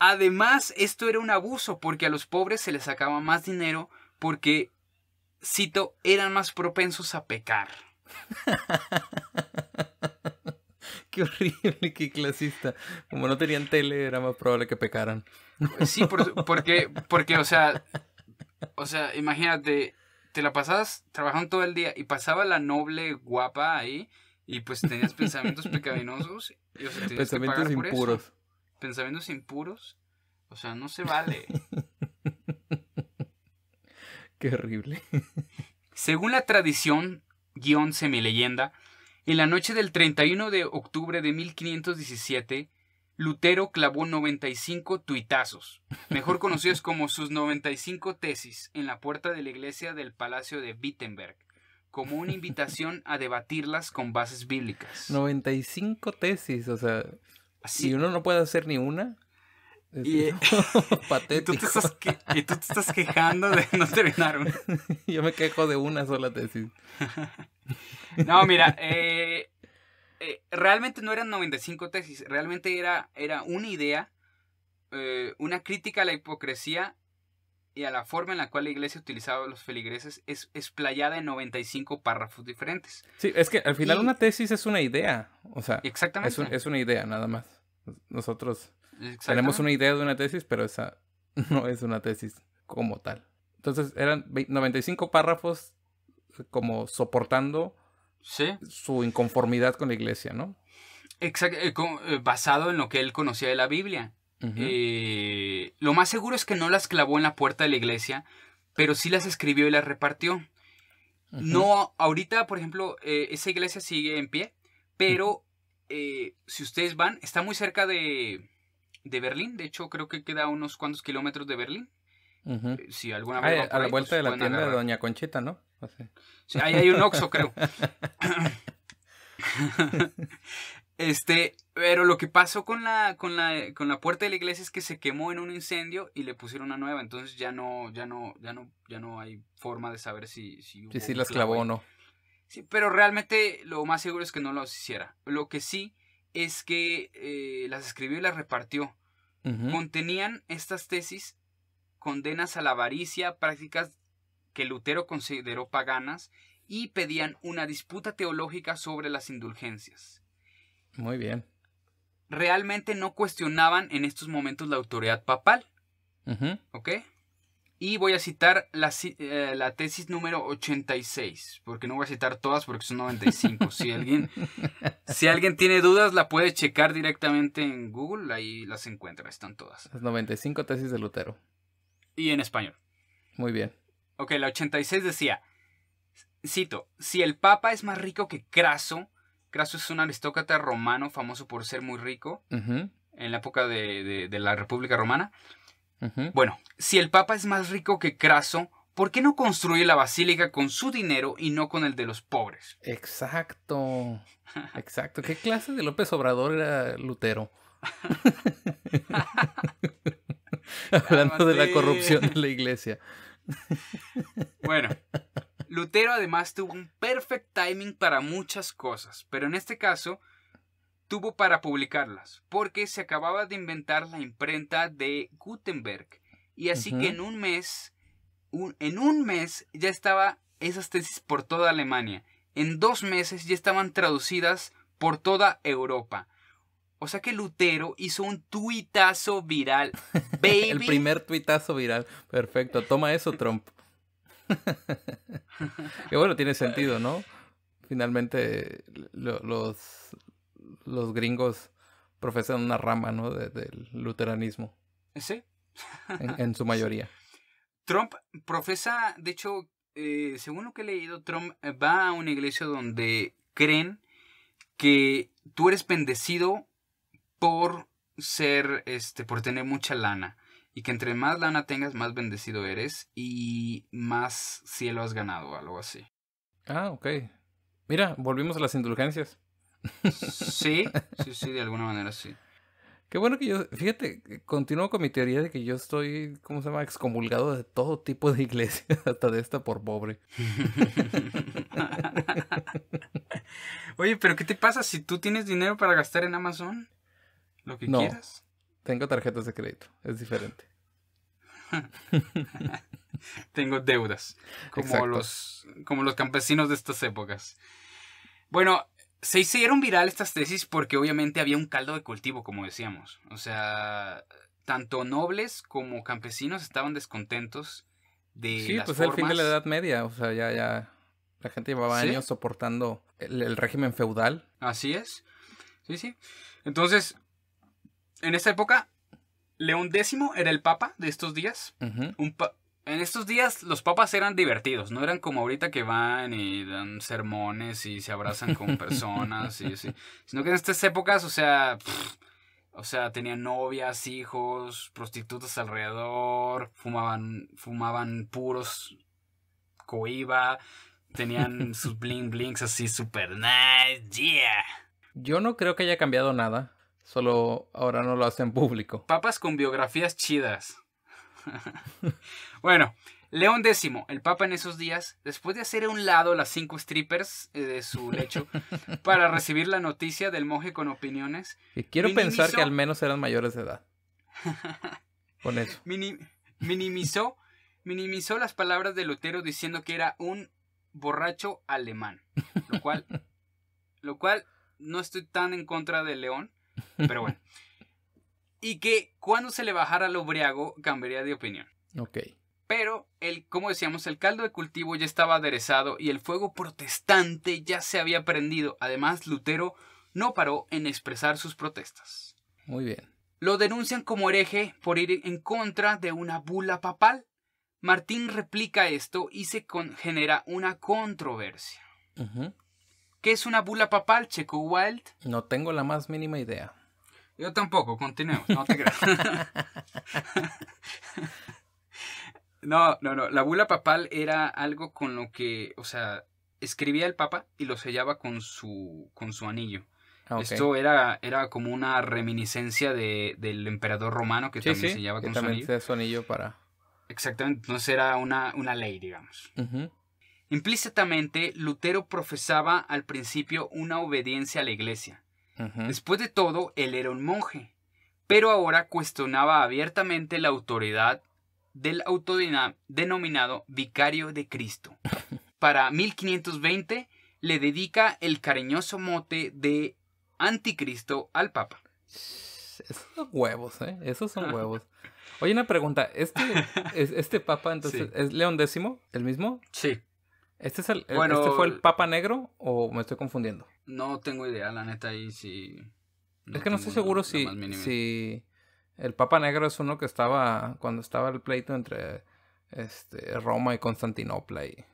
Además, esto era un abuso porque a los pobres se les sacaba más dinero porque, cito, eran más propensos a pecar. (laughs) (laughs) qué horrible, qué clasista. Como no tenían tele, era más probable que pecaran. Sí, porque, porque, o sea, o sea, imagínate, te la pasabas trabajando todo el día y pasaba la noble guapa ahí y pues tenías pensamientos pecaminosos. pensamientos impuros. Pensamientos impuros. O sea, no se vale. (laughs) Qué horrible. Según la tradición, guión semileyenda, leyenda en la noche del 31 de octubre de 1517, Lutero clavó 95 tuitazos, mejor conocidos como sus 95 tesis, en la puerta de la iglesia del Palacio de Wittenberg, como una invitación a debatirlas con bases bíblicas. 95 tesis, o sea, si uno no puede hacer ni una. y, eh, (laughs) patético. Y tú, te estás quejando de no terminar (laughs) Yo me quejo de una sola tesis. (laughs) (laughs) No, mira, eh, eh, realmente no eran 95 tesis, realmente era, era una idea, eh, una crítica a la hipocresía y a la forma en la cual la iglesia utilizaba a los feligreses es explayada en 95 párrafos diferentes. Sí, es que al final una tesis es una idea, o sea, Es, es una idea nada más. Nosotros tenemos una idea de una tesis, pero esa (laughs) no es una tesis como tal. Entonces eran 95 párrafos como soportando su inconformidad con la iglesia, ¿no? Exacto, eh, eh, basado en lo que él conocía de la Biblia. Eh, lo más seguro es que no las clavó en la puerta de la iglesia, pero sí las escribió y las repartió. No, ahorita, por ejemplo, esa iglesia sigue en pie, pero si ustedes van, está muy cerca de, Berlín. De hecho, creo que queda unos cuantos kilómetros de Berlín. Si alguna vez. Ah, a la pues, vuelta de la tienda de Doña Conchita, ¿no? Sí, ahí hay un oxo, creo. (laughs) este, pero lo que pasó con la, con la, puerta de la iglesia es que se quemó en un incendio y le pusieron una nueva, entonces ya no, ya no, ya no, ya no hay forma de saber si, si las clavó o no. Sí, pero realmente lo más seguro es que no las hiciera. Lo que sí es que eh, las escribió y las repartió. Contenían estas tesis condenas a la avaricia, prácticas que Lutero consideró paganas y pedían una disputa teológica sobre las indulgencias. Muy bien. Realmente no cuestionaban en estos momentos la autoridad papal. ¿Ok? Y voy a citar la, eh, la, tesis número 86, porque no voy a citar todas porque son 95. si, alguien, (laughs) si alguien tiene dudas, la puede checar directamente en Google, ahí las encuentra, están todas. Las 95 tesis de Lutero. Y en español. Muy bien. Ok, la 86 decía, cito, si el Papa es más rico que Craso, Craso es un aristócrata romano famoso por ser muy rico en la época de, la República Romana. Bueno, si el Papa es más rico que Craso, ¿por qué no construye la basílica con su dinero y no con el de los pobres? Exacto, exacto. ¿Qué clase de López Obrador era Lutero? (laughs) (laughs) Hablando de la corrupción de la iglesia. (laughs) Bueno, Lutero además tuvo un perfect timing para muchas cosas, pero en este caso tuvo para publicarlas, porque se acababa de inventar la imprenta de Gutenberg. Y así que en un mes, en un mes ya estaba esas tesis por toda Alemania. En dos meses ya estaban traducidas por toda Europa. O sea que Lutero hizo un tuitazo viral. (laughs) Baby. El primer tuitazo viral. Perfecto. Toma eso, Trump. que bueno, tiene sentido, ¿no? Finalmente los, los gringos profesan una rama, ¿no? del luteranismo. Sí. en, su mayoría. (laughs) Trump profesa, de hecho, eh, según lo que he leído, Trump va a una iglesia donde creen que tú eres bendecido por ser, este, por tener mucha lana. Y que entre más lana tengas, más bendecido eres y más cielo has ganado, algo así. Ah, ok. Mira, volvimos a las indulgencias. Sí, (laughs) sí, sí, de alguna manera sí. Qué bueno que yo, fíjate, continúo con mi teoría de que yo estoy, ¿cómo se llama?, excomulgado de todo tipo de iglesia, (laughs) hasta de esta por pobre. (laughs) Oye, pero ¿qué te pasa si tú tienes dinero para gastar en Amazon? Lo que no, quieras. Tengo tarjetas de crédito, es diferente. (laughs) tengo deudas, como los, como los campesinos de estas épocas. Bueno, se hicieron viral estas tesis porque obviamente había un caldo de cultivo, como decíamos. O sea, tanto nobles como campesinos estaban descontentos de... Sí, pues formas... el fin de la Edad Media, o sea, ya, ya la gente llevaba años soportando el régimen feudal. Así es. Sí, sí. Entonces, en esta época, León X era el papa de estos días. en estos días los papas eran divertidos, no eran como ahorita que van y dan sermones y se abrazan con (laughs) personas, sino que en estas épocas, o sea, o sea, tenían novias, hijos, prostitutas alrededor, fumaban, fumaban puros coiba, tenían (laughs) sus bling blings así super nice, Yo no creo que haya cambiado nada. Solo ahora no lo hacen (laughs) público. Papas con biografías chidas. (laughs) bueno, León X, el Papa en esos días, después de hacer a un lado las cinco strippers eh, de su lecho (laughs) para recibir la noticia del monje con opiniones. Y quiero pensar que al menos eran mayores de edad. Con eso. minimizó, minimizó las palabras de Lutero diciendo que era un borracho alemán. Lo cual, lo cual no estoy tan en contra de León, pero bueno. y que cuando se le bajara lo briago cambiaría de opinión. Ok. Pero, el, como decíamos, el caldo de cultivo ya estaba aderezado y el fuego protestante ya se había prendido. Además, Lutero no paró en expresar sus protestas. Muy bien. Lo denuncian como hereje por ir en contra de una bula papal. Martín replica esto y se genera una controversia. Ajá. ¿Qué es una bula papal, Checo Wild? No tengo la más mínima idea. Yo tampoco, continuemos, no te creas. (laughs) no, no, no, la bula papal era algo con lo que, o sea, escribía el papa y lo sellaba con su, con su anillo. Ah, Esto era, era como una reminiscencia de, del emperador romano que también sellaba con que su, anillo. anillo. para... Exactamente, entonces era una, ley, digamos. Ajá. Implícitamente, Lutero profesaba al principio una obediencia a la iglesia. Después de todo, él era un monje, pero ahora cuestionaba abiertamente la autoridad del autodenominado vicario de Cristo. (laughs) Para 1520 le dedica el cariñoso mote de anticristo al Papa. Esos son huevos, ¿eh? Esos son (laughs) huevos. Oye, una pregunta. ¿Este, (laughs) este Papa entonces es León X, el mismo? Sí. ¿Este, ¿Este, fue el Papa Negro o me estoy confundiendo? No tengo idea, la neta, ahí sí. es que no estoy seguro si, si el Papa Negro es uno que estaba cuando estaba el pleito entre este, Roma y Constantinopla y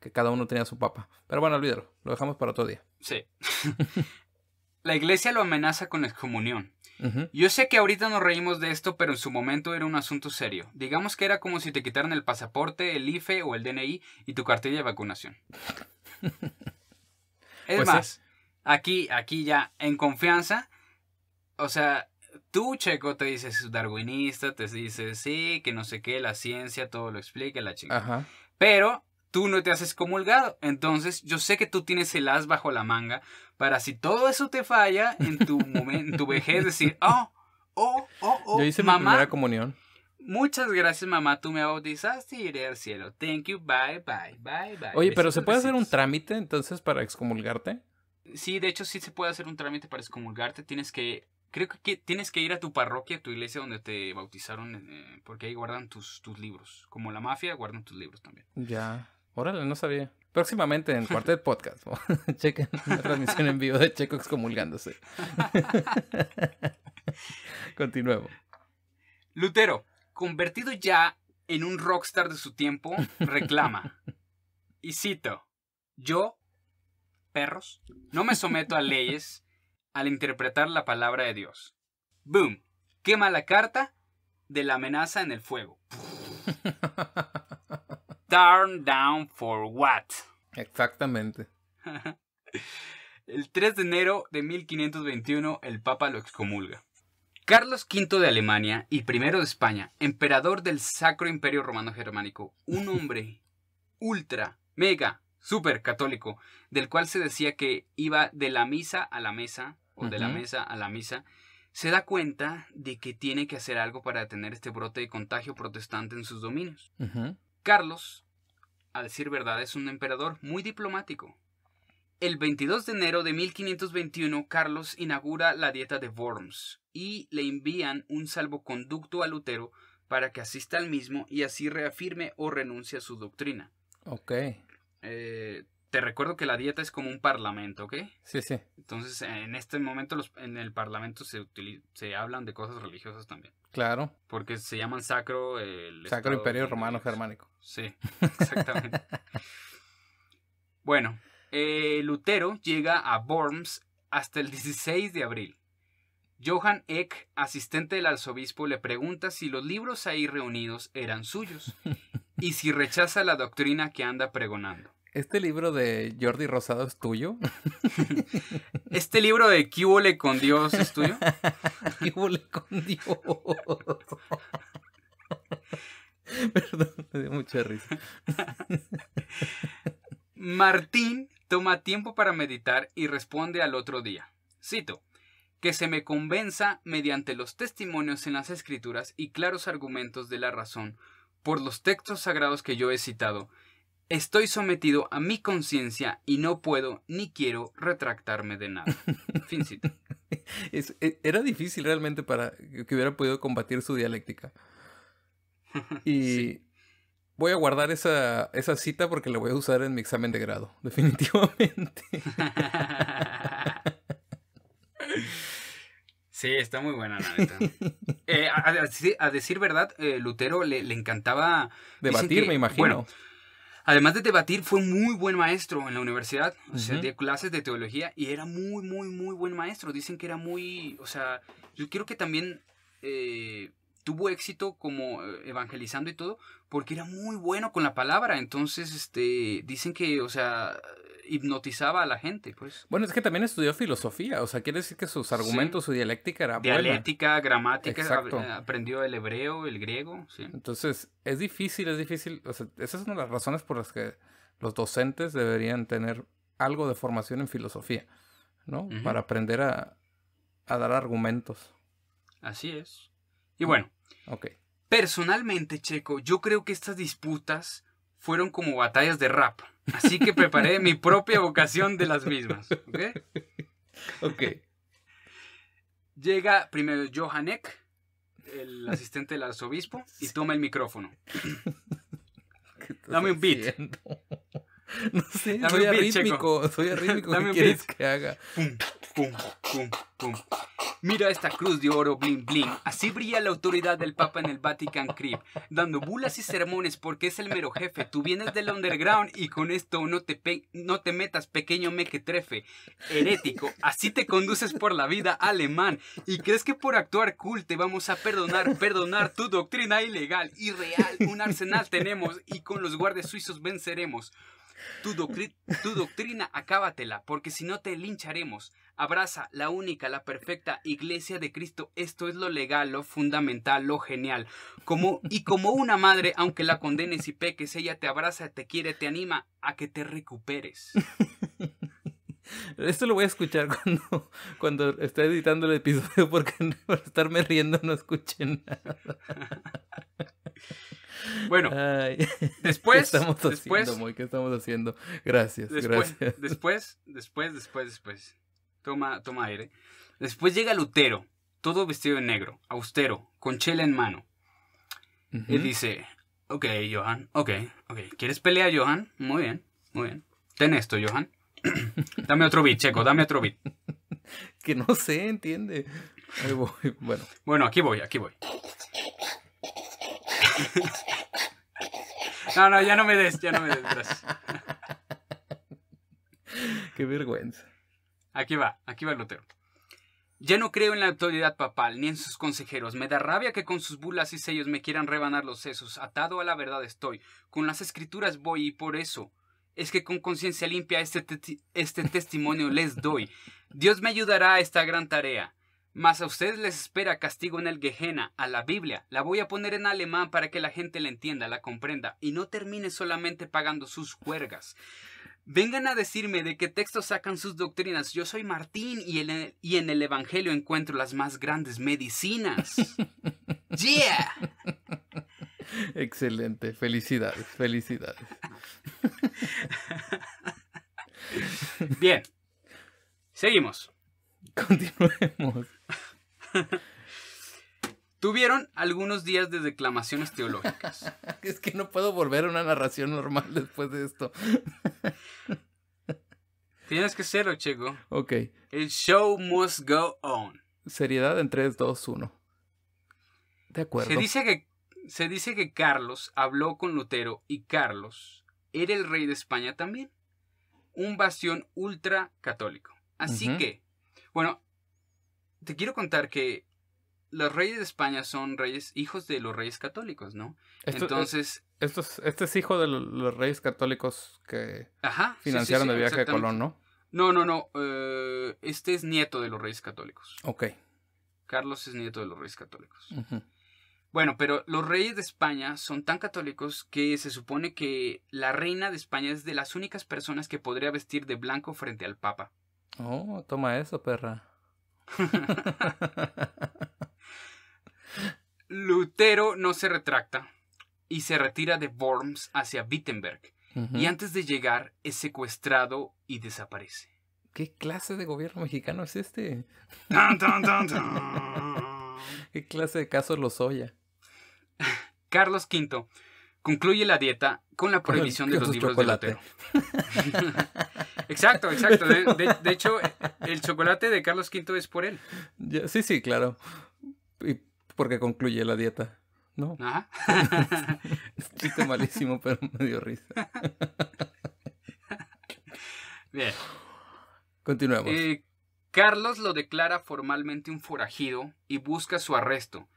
que cada uno tenía su papa. Pero bueno, olvídalo, lo dejamos para otro día. Sí. (laughs) la iglesia lo amenaza con excomunión. Yo sé que ahorita nos reímos de esto, pero en su momento era un asunto serio. Digamos que era como si te quitaran el pasaporte, el IFE o el DNI y tu cartilla de vacunación. (laughs) es pues más, aquí, aquí ya, en confianza, o sea, tú, Checo, te dices darwinista, te dices sí, que no sé qué, la ciencia, todo lo explica, la chica. Pero tú no te haces comulgado. Entonces, yo sé que tú tienes el as bajo la manga para si todo eso te falla en tu, momento, en tu vejez decir, oh, oh, oh, oh. Yo hice mamá, mi primera comunión. Muchas gracias, mamá. Tú me bautizaste y iré al cielo. Thank you. Bye, bye, bye, bye. Oye, pero ¿se puede hacer un trámite entonces para excomulgarte? Sí, de hecho sí se puede hacer un trámite para excomulgarte. Tienes que, creo que tienes que ir a tu parroquia, a tu iglesia donde te bautizaron, eh, porque ahí guardan tus, tus libros. Como la mafia, guardan tus libros también. Ya. Órale, no sabía. Próximamente en el Cuartet (laughs) Podcast. (laughs) Chequen la transmisión en vivo de Checo excomulgándose. (laughs) Continuemos. Lutero, convertido ya en un rockstar de su tiempo, reclama. Y cito, yo, perros, no me someto a leyes al interpretar la palabra de Dios. Boom, quema la carta de la amenaza en el fuego. Turn Down for What. Exactamente. (laughs) el 3 de enero de 1521 el Papa lo excomulga. Carlos V de Alemania y I de España, emperador del Sacro Imperio Romano Germánico, un hombre (laughs) ultra, mega, super católico, del cual se decía que iba de la misa a la mesa, o de la mesa a la misa, se da cuenta de que tiene que hacer algo para detener este brote de contagio protestante en sus dominios. Carlos, a decir verdad, es un emperador muy diplomático. El 22 de enero de 1521, Carlos inaugura la dieta de Worms y le envían un salvoconducto a Lutero para que asista al mismo y así reafirme o renuncie a su doctrina. Ok. Eh, te recuerdo que la dieta es como un parlamento, ¿ok? Sí, sí. Entonces, en este momento en el parlamento se, hablan de cosas religiosas también. Claro. Porque se llaman sacro el... Sacro Imperio Romano Germánico. Sí, exactamente. (laughs) bueno, eh, Lutero llega a Worms hasta el 16 de abril. Johann Eck, asistente del arzobispo, le pregunta si los libros ahí reunidos eran suyos (laughs) y si rechaza la doctrina que anda pregonando. ¿Este libro de Jordi Rosado es tuyo? (laughs) ¿Este libro de Cúbole con Dios es tuyo? (laughs) con Dios. (laughs) Perdón, me dio mucha risa. Martín toma tiempo para meditar y responde al otro día. Cito, que se me convenza mediante los testimonios en las escrituras y claros argumentos de la razón por los textos sagrados que yo he citado, Estoy sometido a mi conciencia y no puedo ni quiero retractarme de nada. (laughs) E, era difícil realmente para que hubiera podido combatir su dialéctica. (laughs) Y voy a guardar esa, cita porque la voy a usar en mi examen de grado, (laughs) definitivamente. Sí, está muy buena, la neta. Eh, a, decir verdad, eh, Lutero le, encantaba... Debatir, me imagino. Además de debatir, fue muy buen maestro en la universidad, o sea, de clases de teología, y era muy, muy, muy buen maestro. Dicen que era muy, o sea, yo quiero que también eh, tuvo éxito como eh, evangelizando y todo, porque era muy bueno con la palabra. Entonces, este, dicen que, o sea, hipnotizaba a la gente, pues. Bueno, es que también estudió filosofía, o sea, quiere decir que sus argumentos, su dialéctica era Dialéctica, gramática, eh, aprendió el hebreo, el griego, Entonces, es difícil, es difícil, o sea, esa es una de las razones por las que los docentes deberían tener algo de formación en filosofía, ¿no? Para aprender a, a dar argumentos. Así es. Y bueno, personalmente, Checo, yo creo que estas disputas fueron como batallas de rap. Así que preparé mi propia vocación de las mismas. ¿Ok? Llega primero Johanek, el asistente del arzobispo, y toma el micrófono. (laughs) Dame un beat. (laughs) No sé, soy arrítmico, soy (laughs) arrítmico. ¿Qué quieres que haga? Pum, pum, pum, pum. Mira esta cruz de oro bling bling. Así brilla la autoridad del Papa en el Vatican Crib, dando bulas y sermones porque es el mero jefe. Tú vienes del underground y con esto no te, no te metas, pequeño mequetrefe. Herético, así te conduces por la vida, alemán. Y crees que por actuar cool te vamos a perdonar, perdonar tu doctrina ilegal, irreal. Un arsenal tenemos y con los guardias suizos venceremos. Tu, doctrina acábatela, porque si no te lincharemos. Abraza la única, la perfecta iglesia de Cristo. Esto es lo legal, lo fundamental, lo genial. Como, y como una madre, aunque la condenes y peques, ella te abraza, te quiere, te anima a que te recuperes. (laughs) Esto lo voy a escuchar cuando, cuando esté editando el episodio porque (laughs) por estarme riendo no escuchen. nada. (laughs) Bueno, (laughs) después. ¿Qué estamos después, haciendo, estamos haciendo? Gracias, después, gracias. Después, después, después, después. Toma, toma aire. Después llega Lutero, todo vestido de negro, austero, con chela en mano. Y dice: Ok, Johan, ok, ok. ¿Quieres pelear, Johan? Muy bien, muy bien. Ten esto, Johan. (laughs) dame otro beat, checo, dame otro beat. que no sé, entiende. bueno. Bueno, aquí voy, aquí voy. (laughs) No, no, ya no me des, ya no me des, Qué vergüenza. Aquí va, aquí va el lotero. Ya no creo en la autoridad papal ni en sus consejeros. Me da rabia que con sus bulas y sellos me quieran rebanar los sesos. Atado a la verdad estoy. Con las escrituras voy y por eso es que con conciencia limpia este, este testimonio les doy. Dios me ayudará a esta gran tarea. Más a ustedes les espera castigo en el Gehenna, a la Biblia. La voy a poner en alemán para que la gente la entienda, la comprenda y no termine solamente pagando sus cuergas. Vengan a decirme de qué texto sacan sus doctrinas. Yo soy Martín y, y en el Evangelio encuentro las más grandes medicinas. (laughs) ¡Yeah! Excelente, felicidades, felicidades. Bien, seguimos. (laughs) Continuemos. (laughs) Tuvieron algunos días de declamaciones teológicas. (laughs) es que no puedo volver a una narración normal después de esto. (laughs) Tienes que serlo, chico. Ok. El show must go on. Seriedad en 3, 2, 1. De acuerdo. Se dice que, se dice que Carlos habló con Lutero y Carlos era el rey de España también. Un bastión ultra católico. Así que, bueno, te quiero contar que los reyes de España son reyes, hijos de los reyes católicos, ¿no? Entonces. este es hijo de los reyes católicos que financiaron el viaje de Colón, ¿no? No, no, no. Eh, este es nieto de los reyes católicos. Ok. Carlos es nieto de los reyes católicos. Bueno, pero los reyes de España son tan católicos que se supone que la reina de España es de las únicas personas que podría vestir de blanco frente al papa. Oh, toma eso, perra. Lutero no se retracta y se retira de Worms hacia Wittenberg. Y antes de llegar es secuestrado y desaparece. ¿Qué clase de gobierno mexicano es este? ¡Tan, qué clase de caso lo soya? Carlos V concluye la dieta con la prohibición de los libros de Lutero. (laughs) Exacto, exacto. De, hecho, el chocolate de Carlos V es por él. Sí, sí, claro. porque concluye la dieta. ¿No? Ajá. (laughs) Chiste malísimo, pero me dio risa. Bien. Continuemos. Eh, Carlos lo declara formalmente un forajido y busca su arresto.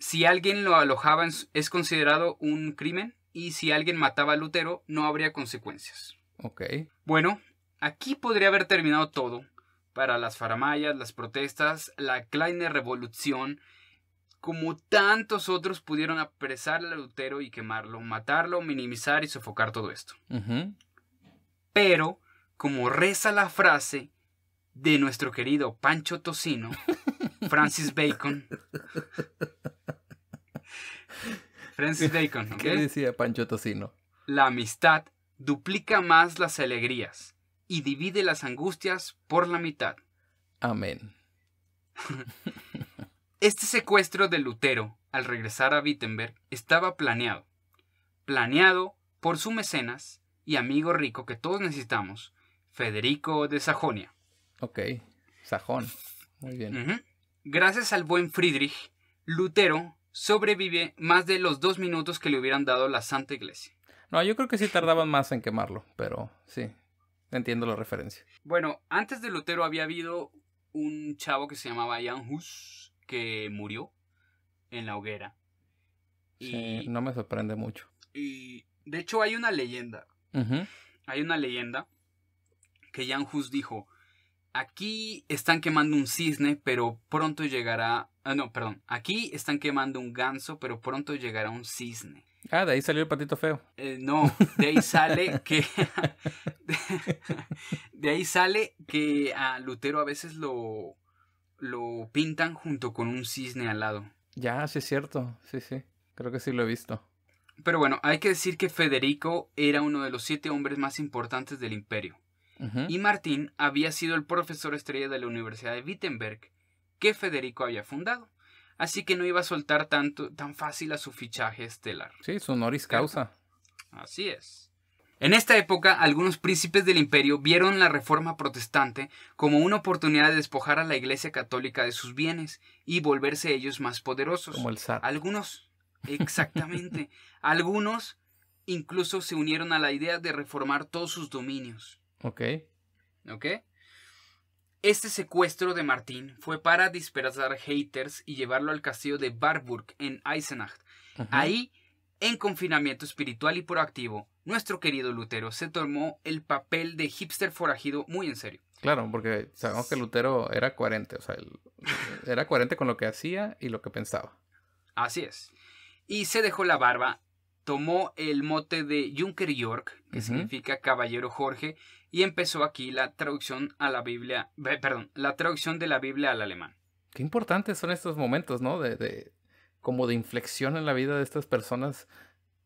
Si alguien lo alojaba es considerado un crimen y si alguien mataba a Lutero no habría consecuencias. Ok. Bueno, aquí podría haber terminado todo para las faramayas, las protestas, la Kleine Revolución, como tantos otros pudieron apresar a Lutero y quemarlo, matarlo, minimizar y sofocar todo esto. Pero, como reza la frase de nuestro querido Pancho Tocino, (laughs) Francis Bacon. Francis Bacon, ¿Qué decía Pancho Tocino? La amistad duplica más las alegrías y divide las angustias por la mitad. Amén. (laughs) Este secuestro de Lutero, al regresar a Wittenberg, estaba planeado. Planeado por su mecenas y amigo rico que todos necesitamos, Federico de Sajonia. Ok, Sajón. Muy bien. Gracias al buen Friedrich, Lutero sobrevive más de los dos minutos que le hubieran dado la Santa Iglesia. No, yo creo que sí tardaban más en quemarlo, pero sí, entiendo la referencia. Bueno, antes de Lutero había habido un chavo que se llamaba Jan Hus que murió en la hoguera. Sí, no me sorprende mucho. Y de hecho hay una leyenda. Hay una leyenda que Jan Hus dijo, aquí están quemando un cisne, pero pronto llegará... Ah, no, perdón, aquí están quemando un ganso, pero pronto llegará un cisne. Ah, de ahí salió el patito feo. Eh, no, de ahí sale que. (laughs) de ahí sale que a Lutero a veces lo, lo pintan junto con un cisne al lado. Ya, sí es cierto. Sí, sí. Creo que sí lo he visto. Pero bueno, hay que decir que Federico era uno de los siete hombres más importantes del imperio. Y Martín había sido el profesor estrella de la Universidad de Wittenberg que Federico había fundado así que no iba a soltar tanto, tan fácil a su fichaje estelar. Sí, su honoris causa. Así es. En esta época, algunos príncipes del imperio vieron la reforma protestante como una oportunidad de despojar a la iglesia católica de sus bienes y volverse ellos más poderosos. Como el Algunos, (laughs) exactamente. algunos incluso se unieron a la idea de reformar todos sus dominios. Ok. ¿Ok? Este secuestro de Martín fue para dispersar haters y llevarlo al castillo de Barburg en Eisenach. Ahí, en confinamiento espiritual y proactivo, nuestro querido Lutero se tomó el papel de hipster forajido muy en serio. Claro, porque sabemos que Lutero era coherente, o sea, (laughs) era coherente con lo que hacía y lo que pensaba. Así es. Y se dejó la barba, tomó el mote de Junker York, que significa caballero Jorge, y empezó aquí la traducción a la Biblia, perdón, la traducción de la Biblia al alemán. Qué importantes son estos momentos, ¿no? De, de como de inflexión en la vida de estas personas.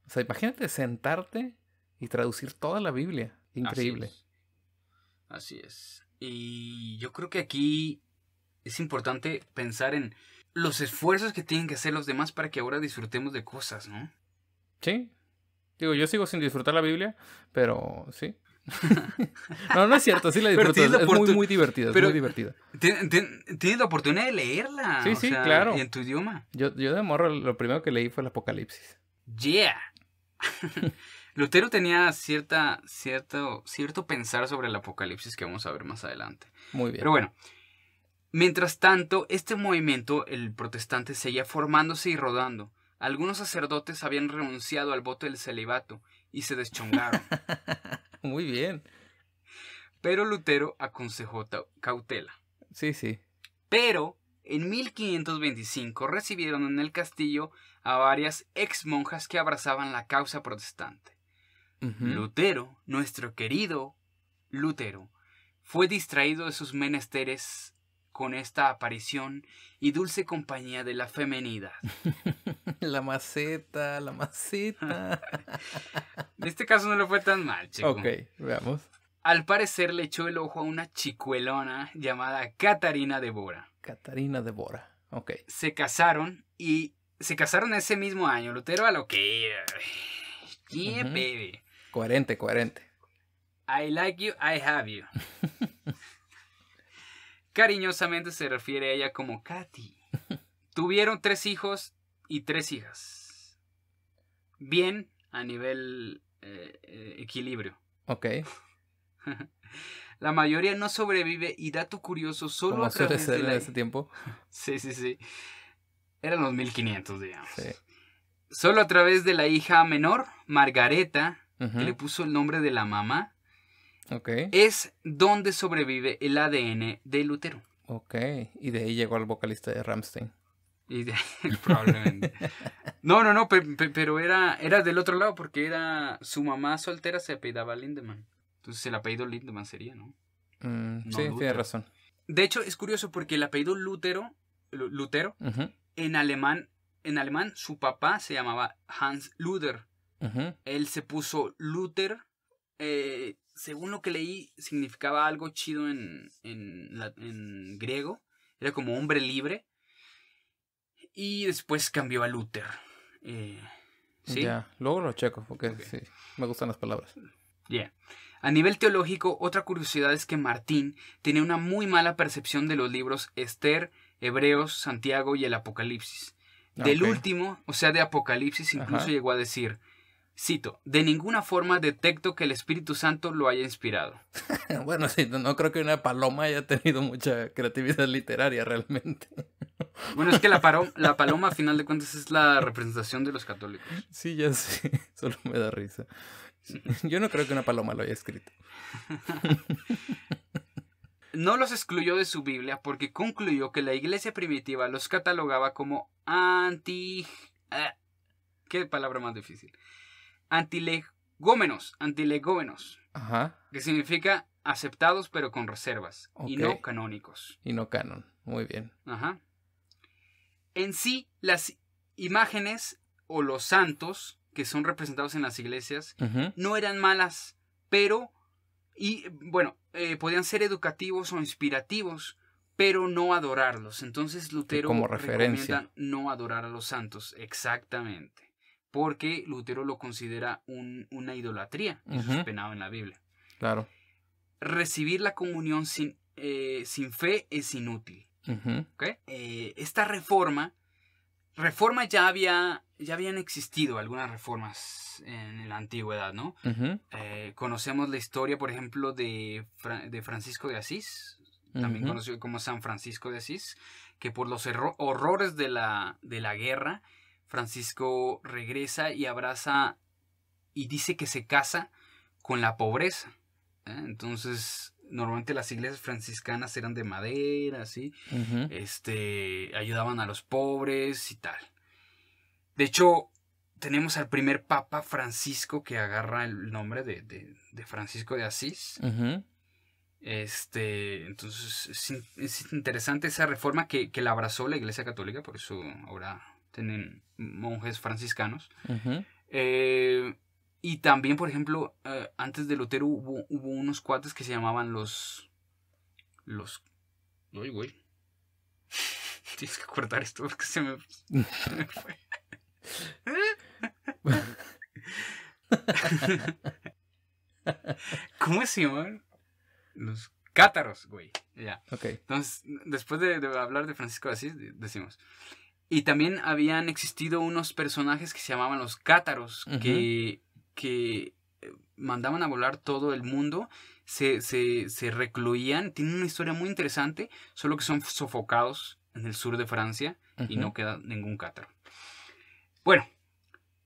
O sea, imagínate sentarte y traducir toda la Biblia. Increíble. Así es. Y yo creo que aquí es importante pensar en los esfuerzos que tienen que hacer los demás para que ahora disfrutemos de cosas, ¿no? Sí. Digo, yo sigo sin disfrutar la Biblia, pero sí. (laughs) no, no es cierto, sí la disfruto. es muy, muy divertida, muy divertida. Tienes la oportunidad de leerla. Sí, sí, claro. en tu idioma. Yo, yo de morro lo primero que leí fue el Apocalipsis. Yeah. (laughs) Lutero tenía cierta, cierto, cierto pensar sobre el apocalipsis que vamos a ver más adelante. Muy bien. Pero bueno, mientras tanto, este movimiento, el protestante, seguía formándose y rodando. Algunos sacerdotes habían renunciado al voto del celibato y se deschongaron. (laughs) (laughs) Muy bien. Pero Lutero aconsejó cautela. Sí, sí. Pero en 1525 recibieron en el castillo a varias ex monjas que abrazaban la causa protestante. Lutero, nuestro querido Lutero, fue distraído de sus menesteres con esta aparición y dulce compañía de la femenidad. (laughs) la maceta, la maceta. (laughs) en este caso no le fue tan mal, chico. Ok, veamos. Al parecer le echó el ojo a una chicuelona llamada Catarina de Bora. Catarina de Bora, ok. Se casaron y se casaron ese mismo año. Lutero a lo que Yeah, baby. Coherente, coherente. I like you, I have you. (laughs) Cariñosamente se refiere a ella como Katy. (laughs) Tuvieron tres hijos y tres hijas. Bien a nivel eh, eh, equilibrio. Ok. (laughs) La mayoría no sobrevive y dato curioso solo a través de la... ese tiempo. (laughs) Sí, sí, sí. Eran los 1500, digamos. Solo a través de la hija menor, Margareta, que le puso el nombre de la mamá, es donde sobrevive el ADN de Lutero. Ok, y de ahí llegó al vocalista de Ramstein. Y (laughs) probablemente. no, no, no, pero era, era del otro lado porque era su mamá soltera se apellidaba Lindemann. Entonces el apellido Lindemann sería, ¿no? Mm, sí, tiene razón. De hecho, es curioso porque el apellido Lutero, Lutero en, alemán, en alemán su papá se llamaba Hans Luther. Él se puso Luther eh, según lo que leí, significaba algo chido en, en, griego. Era como hombre libre. Y después cambió a Luther. Eh, ¿Sí? Ya, luego lo checo, porque me gustan las palabras. A nivel teológico, otra curiosidad es que Martín tenía una muy mala percepción de los libros Esther, Hebreos, Santiago y el Apocalipsis. Ah, Del último, o sea, de Apocalipsis, incluso llegó a decir, Cito, de ninguna forma detecto que el Espíritu Santo lo haya inspirado. (laughs) bueno, sí, no, creo que una paloma haya tenido mucha creatividad literaria realmente. (laughs) bueno, es que la, (laughs) paloma, a final de cuentas, es la representación de los católicos. Sí, ya sé, solo me da risa. Yo no creo que una paloma lo haya escrito. no los excluyó de su Biblia porque concluyó que la iglesia primitiva los catalogaba como anti... Eh, ¿Qué palabra más difícil? antilegómenos, antilegómenos, que significa aceptados pero con reservas y no canónicos. Y no canon, muy bien. Ajá. En sí, las imágenes o los santos que son representados en las iglesias no eran malas, pero, y bueno, eh, podían ser educativos o inspirativos, pero no adorarlos. Entonces Lutero recomienda no adorar a los santos, exactamente porque Lutero lo considera una idolatría, eso es penado en la Biblia. Claro. Recibir la comunión sin, eh, sin fe es inútil. Eh, esta reforma, reforma ya había, ya habían existido algunas reformas en la antigüedad, ¿no? Eh, conocemos la historia, por ejemplo, de, Francisco de Asís, también conocido como San Francisco de Asís, que por los horrores de la, de la guerra, Francisco regresa y abraza y dice que se casa con la pobreza. ¿eh? Entonces, normalmente las iglesias franciscanas eran de madera, así, este, ayudaban a los pobres y tal. De hecho, tenemos al primer Papa Francisco que agarra el nombre de, de, Francisco de Asís. Este, entonces es, interesante esa reforma que, que la abrazó la Iglesia Católica, por eso ahora tienen monjes franciscanos. Eh, y también, por ejemplo, eh, antes de Lutero hubo, unos cuates que se llamaban los... Los... Uy, güey. (laughs) Tienes que cortar esto porque se me, (laughs) ¿Cómo se llaman? Los cátaros, güey. Ya. Entonces, después de, de, hablar de Francisco de Asís, decimos, y también habían existido unos personajes que se llamaban los cátaros, que, que eh, mandaban a volar todo el mundo, se, recluían, tienen una historia muy interesante, solo que son sofocados en el sur de Francia y no queda ningún cátaro. Bueno,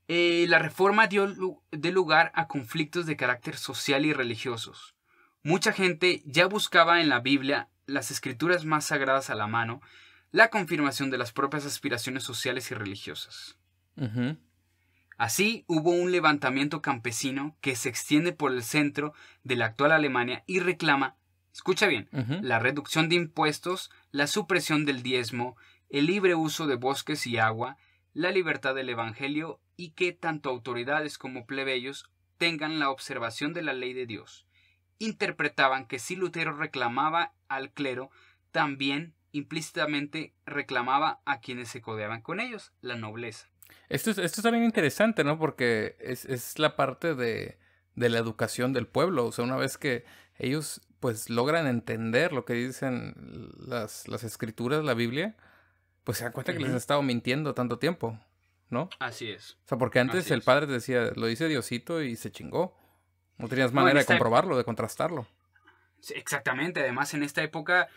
eh, la reforma dio de lugar a conflictos de carácter social y religiosos. Mucha gente ya buscaba en la Biblia las escrituras más sagradas a la mano, la confirmación de las propias aspiraciones sociales y religiosas. Así hubo un levantamiento campesino que se extiende por el centro de la actual Alemania y reclama, escucha bien, la reducción de impuestos, la supresión del diezmo, el libre uso de bosques y agua, la libertad del Evangelio y que tanto autoridades como plebeyos tengan la observación de la ley de Dios. Interpretaban que si Lutero reclamaba al clero, también implícitamente reclamaba a quienes se codeaban con ellos, la nobleza. Esto, es, también interesante, ¿no? Porque es, la parte de, la educación del pueblo. O sea, una vez que ellos pues logran entender lo que dicen las, escrituras, la Biblia, pues se dan cuenta que les han estado mintiendo tanto tiempo, ¿no? Así es. O sea, porque antes el padre decía, lo dice Diosito y se chingó. No tenías manera de comprobarlo, de contrastarlo. exactamente, además en esta época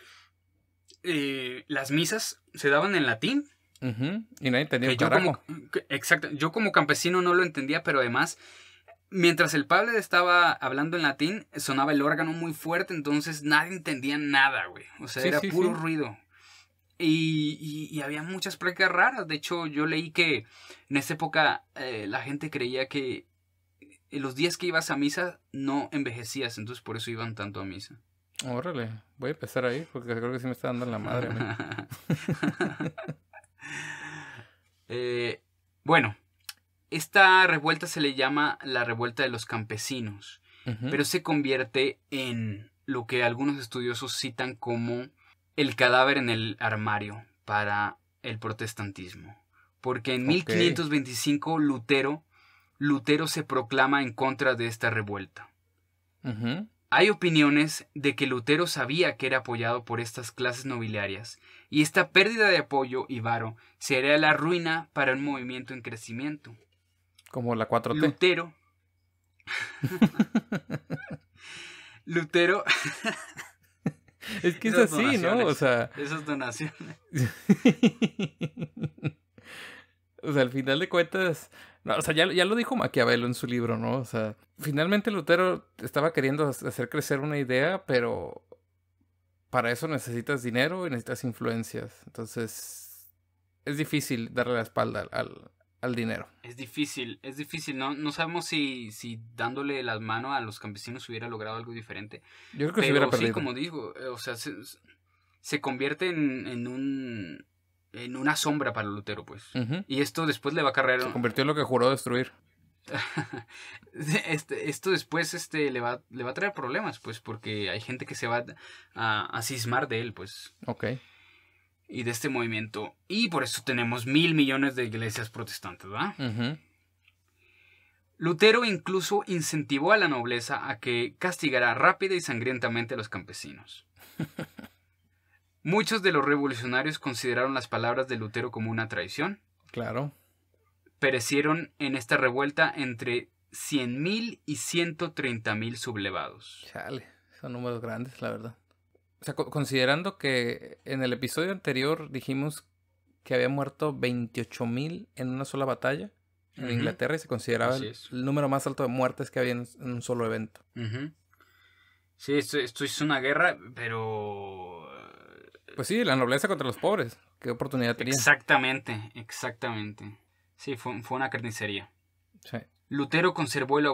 eh, las misas se daban en latín. Y nadie entendía yo Exacto. Yo como campesino no lo entendía, pero además, mientras el padre estaba hablando en latín, sonaba el órgano muy fuerte, entonces nadie entendía nada, güey. O sea, era puro ruido. Y, había muchas prácticas raras. De hecho, yo leí que en esa época eh, la gente creía que los días que ibas a misa no envejecías, entonces por eso iban tanto a misa. Órale, voy a empezar ahí porque creo que sí me está dando la madre. (laughs) Eh, bueno, esta revuelta se le llama la revuelta de los campesinos, pero se convierte en lo que algunos estudiosos citan como el cadáver en el armario para el protestantismo. Porque en 1525 Lutero, Lutero se proclama en contra de esta revuelta. Ajá. Hay opiniones de que Lutero sabía que era apoyado por estas clases nobiliarias, y esta pérdida de apoyo y varo sería la ruina para un movimiento en crecimiento. Como la 4T. Lutero. (laughs) Lutero. es que es así, ¿no? Esas donaciones. (laughs) O sea, al final de cuentas, o sea, ya, ya, lo dijo Maquiavelo en su libro, ¿no? O sea, finalmente Lutero estaba queriendo hacer crecer una idea, pero para eso necesitas dinero y necesitas influencias. Entonces, es difícil darle la espalda al, al dinero. Es difícil, es difícil. No, no sabemos si, si dándole las manos a los campesinos hubiera logrado algo diferente. Yo creo que se hubiera perdido. Sí, como digo, eh, o sea, se, se convierte en, en un en una sombra para Lutero, pues. Y esto después le va a cargar... Se convirtió en lo que juró destruir. (laughs) este, esto después este, le, va, le va a traer problemas, pues, porque hay gente que se va a, a cismar de él, pues. Ok. Y de este movimiento. Y por eso tenemos mil millones de iglesias protestantes, ¿verdad? Lutero incluso incentivó a la nobleza a que castigara rápida y sangrientamente a los campesinos. (laughs) Muchos de los revolucionarios consideraron las palabras de Lutero como una traición. Claro. Perecieron en esta revuelta entre 100.000 y 130.000 sublevados. Chale, son números grandes, la verdad. O sea, considerando que en el episodio anterior dijimos que había muerto 28.000 en una sola batalla en Inglaterra y se consideraba el, número más alto de muertes que había en, un solo evento. Sí, esto, esto es una guerra, pero pues sí, la nobleza contra los pobres. ¿Qué oportunidad tenía? Exactamente, exactamente. Sí, fue, fue una carnicería. Lutero conservó el,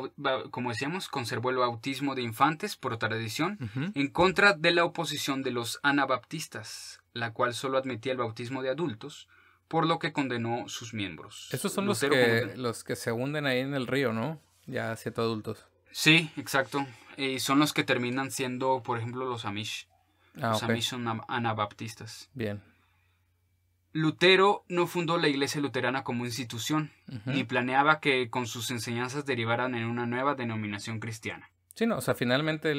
como decíamos, conservó el bautismo de infantes por tradición, en contra de la oposición de los anabaptistas, la cual solo admitía el bautismo de adultos, por lo que condenó sus miembros. Esos son los que, los que se hunden ahí en el río, ¿no? Ya siete adultos. Sí, exacto. Y son los que terminan siendo, por ejemplo, los Amish. O sea, mis son anabaptistas. Bien. Lutero no fundó la iglesia luterana como institución, ni planeaba que con sus enseñanzas derivaran en una nueva denominación cristiana. Sí, no, o sea, finalmente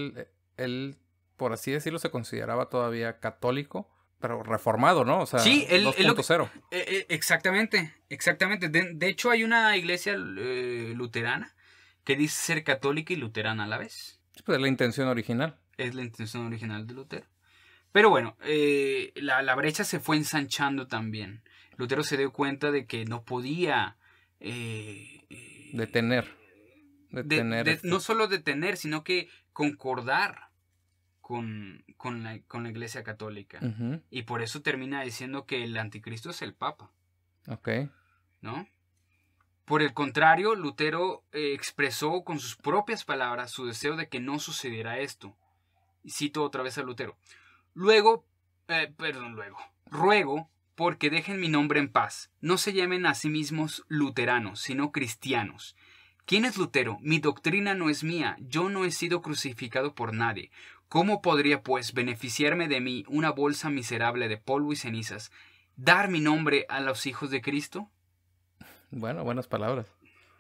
él, por así decirlo, se consideraba todavía católico, pero reformado, ¿no? O sea, él, 2.0. Eh, eh, exactamente, exactamente. De, hecho, hay una iglesia eh, luterana que dice ser católica y luterana a la vez. Pues es la intención original. Es la intención original de Lutero. Pero bueno, eh, la, brecha se fue ensanchando también. Lutero se dio cuenta de que no podía... Eh, eh, detener. Este no solo detener, sino que concordar con, la, Iglesia Católica. Y por eso termina diciendo que el anticristo es el Papa. Ok. ¿No? Por el contrario, Lutero expresó con sus propias palabras su deseo de que no sucediera esto. cito otra vez a Lutero. Luego, eh, perdón, luego, ruego porque dejen mi nombre en paz. No se llamen a sí mismos luteranos, sino cristianos. ¿Quién es Lutero? Mi doctrina no es mía, yo no he sido crucificado por nadie. ¿Cómo podría, pues, beneficiarme de mí una bolsa miserable de polvo y cenizas? ¿Dar mi nombre a los hijos de Cristo? Bueno, buenas palabras.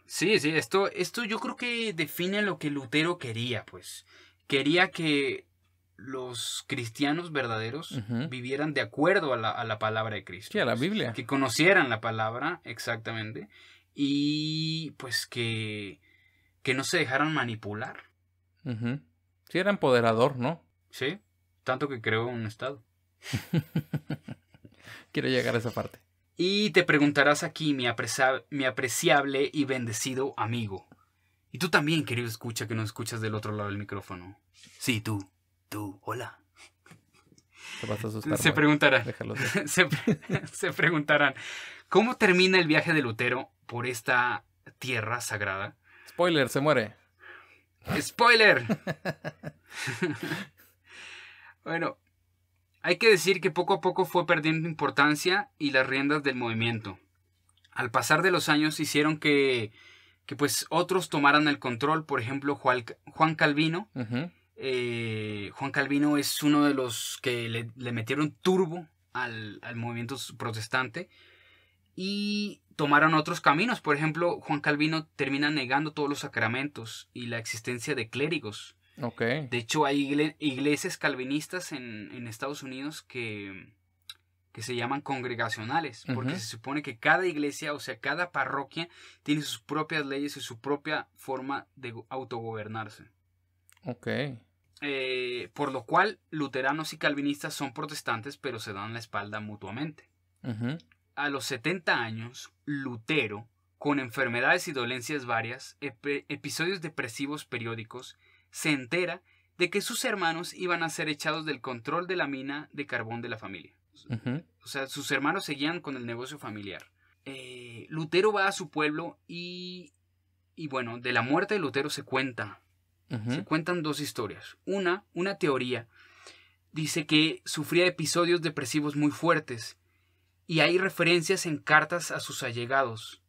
Sí, sí, esto, esto yo creo que define lo que Lutero quería, pues. Quería que los cristianos verdaderos vivieran de acuerdo a la, palabra de Cristo. Sí, a la Biblia. Que conocieran la palabra, exactamente, y pues que, que no se dejaran manipular. Sí, era empoderador, ¿no? Sí, tanto que creó un Estado. (laughs) Quiero llegar a esa parte. Y te preguntarás aquí, mi, apreciable, mi apreciable y bendecido amigo. Y tú también, querido escucha, que no escuchas del otro lado del micrófono. Sí, tú tú, hola. se, preguntarán, (laughs) (laughs) se, preguntarán, ¿cómo termina el viaje de Lutero por esta tierra sagrada? Spoiler, se muere. Spoiler. (laughs) bueno, hay que decir que poco a poco fue perdiendo importancia y las riendas del movimiento. Al pasar de los años hicieron que, pues otros tomaran el control, por ejemplo Juan, Calvino, eh, Juan Calvino es uno de los que le, metieron turbo al, movimiento protestante y tomaron otros caminos. Por ejemplo, Juan Calvino termina negando todos los sacramentos y la existencia de clérigos. De hecho, hay iglesias calvinistas en, Estados Unidos que, que se llaman congregacionales, porque se supone que cada iglesia, o sea, cada parroquia, tiene sus propias leyes y su propia forma de autogobernarse. Ok. Eh, por lo cual luteranos y calvinistas son protestantes pero se dan la espalda mutuamente. A los 70 años, Lutero, con enfermedades y dolencias varias, episodios depresivos periódicos, se entera de que sus hermanos iban a ser echados del control de la mina de carbón de la familia. O sea, sus hermanos seguían con el negocio familiar. Eh, Lutero va a su pueblo y, y bueno, de la muerte de Lutero se cuenta se cuentan dos historias. Una, una teoría, dice que sufría episodios depresivos muy fuertes y hay referencias en cartas a sus allegados.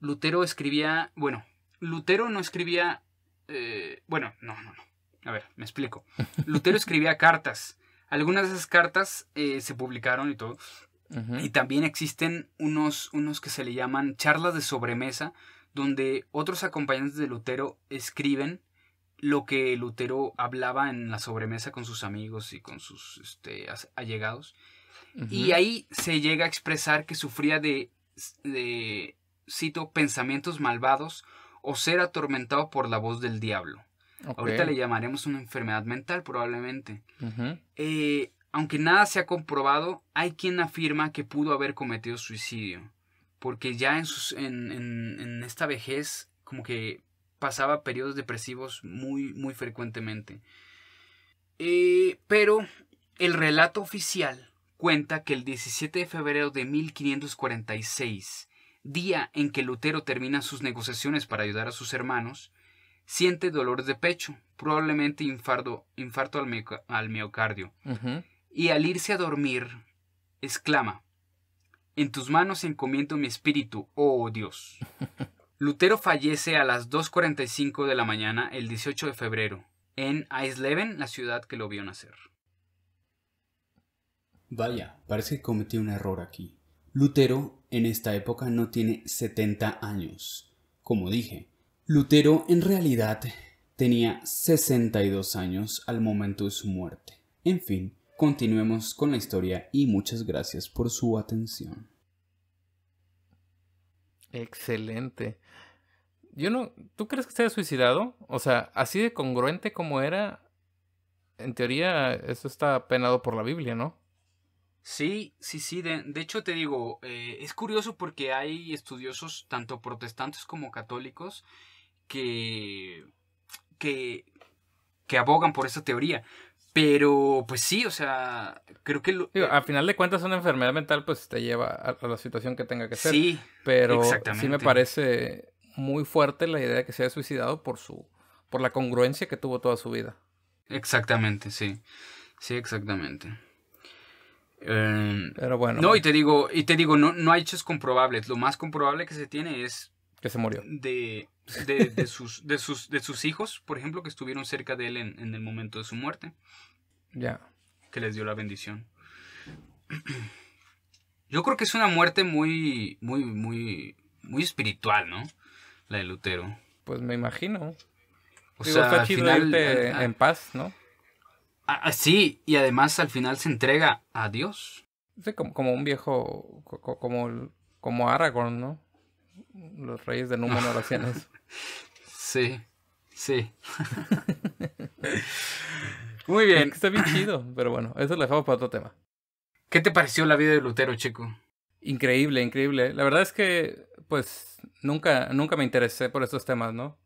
Lutero escribía, bueno, Lutero no escribía, eh, bueno, no, no, no. A ver, me explico. (laughs) Lutero escribía cartas. Algunas de esas cartas eh, se publicaron y todo. Y también existen unos, unos que se le llaman charlas de sobremesa, donde otros acompañantes de Lutero escriben lo que Lutero hablaba en la sobremesa con sus amigos y con sus este, allegados. Y ahí se llega a expresar que sufría de, cito, pensamientos malvados o ser atormentado por la voz del diablo. Ahorita le llamaremos una enfermedad mental probablemente. Eh, aunque nada se ha comprobado, hay quien afirma que pudo haber cometido suicidio, porque ya en, en esta vejez como que pasaba periodos depresivos muy, muy frecuentemente. Eh, pero el relato oficial cuenta que el 17 de febrero de 1546, día en que Lutero termina sus negociaciones para ayudar a sus hermanos, siente dolor de pecho, probablemente infarto al, miocardio. Y al irse a dormir, exclama, en tus manos encomiendo mi espíritu, oh Dios. (laughs) Lutero fallece a las 2.45 de la mañana el 18 de febrero, en Eisleben, la ciudad que lo vio nacer. Vaya, parece que cometí un error aquí. Lutero en esta época no tiene 70 años. Como dije, Lutero en realidad tenía 62 años al momento de su muerte. En fin, continuemos con la historia y muchas gracias por su atención. Excelente. Yo no, ¿tú crees que se haya suicidado? O sea, así de congruente como era, en teoría eso está penado por la Biblia, ¿no? Sí, sí, sí. De, hecho, te digo, eh, es curioso porque hay estudiosos, tanto protestantes como católicos, que, que, abogan por esa teoría. Pero, pues sí, o sea, creo que... Lo, eh al final de cuentas, una enfermedad mental, pues te lleva a, la situación que tenga que ser. Sí, Pero sí me parece muy fuerte la idea de que se haya suicidado por su... por la congruencia que tuvo toda su vida. Exactamente, sí. Sí, exactamente. Em, Pero bueno. No, y te digo, y te digo, no, no hay hechos comprobables. Lo más comprobable que se tiene es... Que se murió. De, sus, de, sus, de sus hijos, por ejemplo, que estuvieron cerca de él en, en el momento de su muerte. Ya. Que les dio la bendición. (clears throat) Yo creo que es una muerte muy, muy, muy, muy espiritual, ¿no? La de Lutero. Pues me imagino. O sea, al final, en paz, ¿no? así ah, ah, y además al final se entrega a Dios. como, un viejo, como, como Aragorn, ¿no? Los reyes de Númenor hacían (laughs) sí, sí. (laughs) Muy bien. está bien chido, pero bueno, eso lo dejamos para otro tema. ¿Qué te pareció la vida de Lutero, chico? Increíble, increíble. La verdad es que, pues, nunca, nunca me interesé por estos temas, ¿no?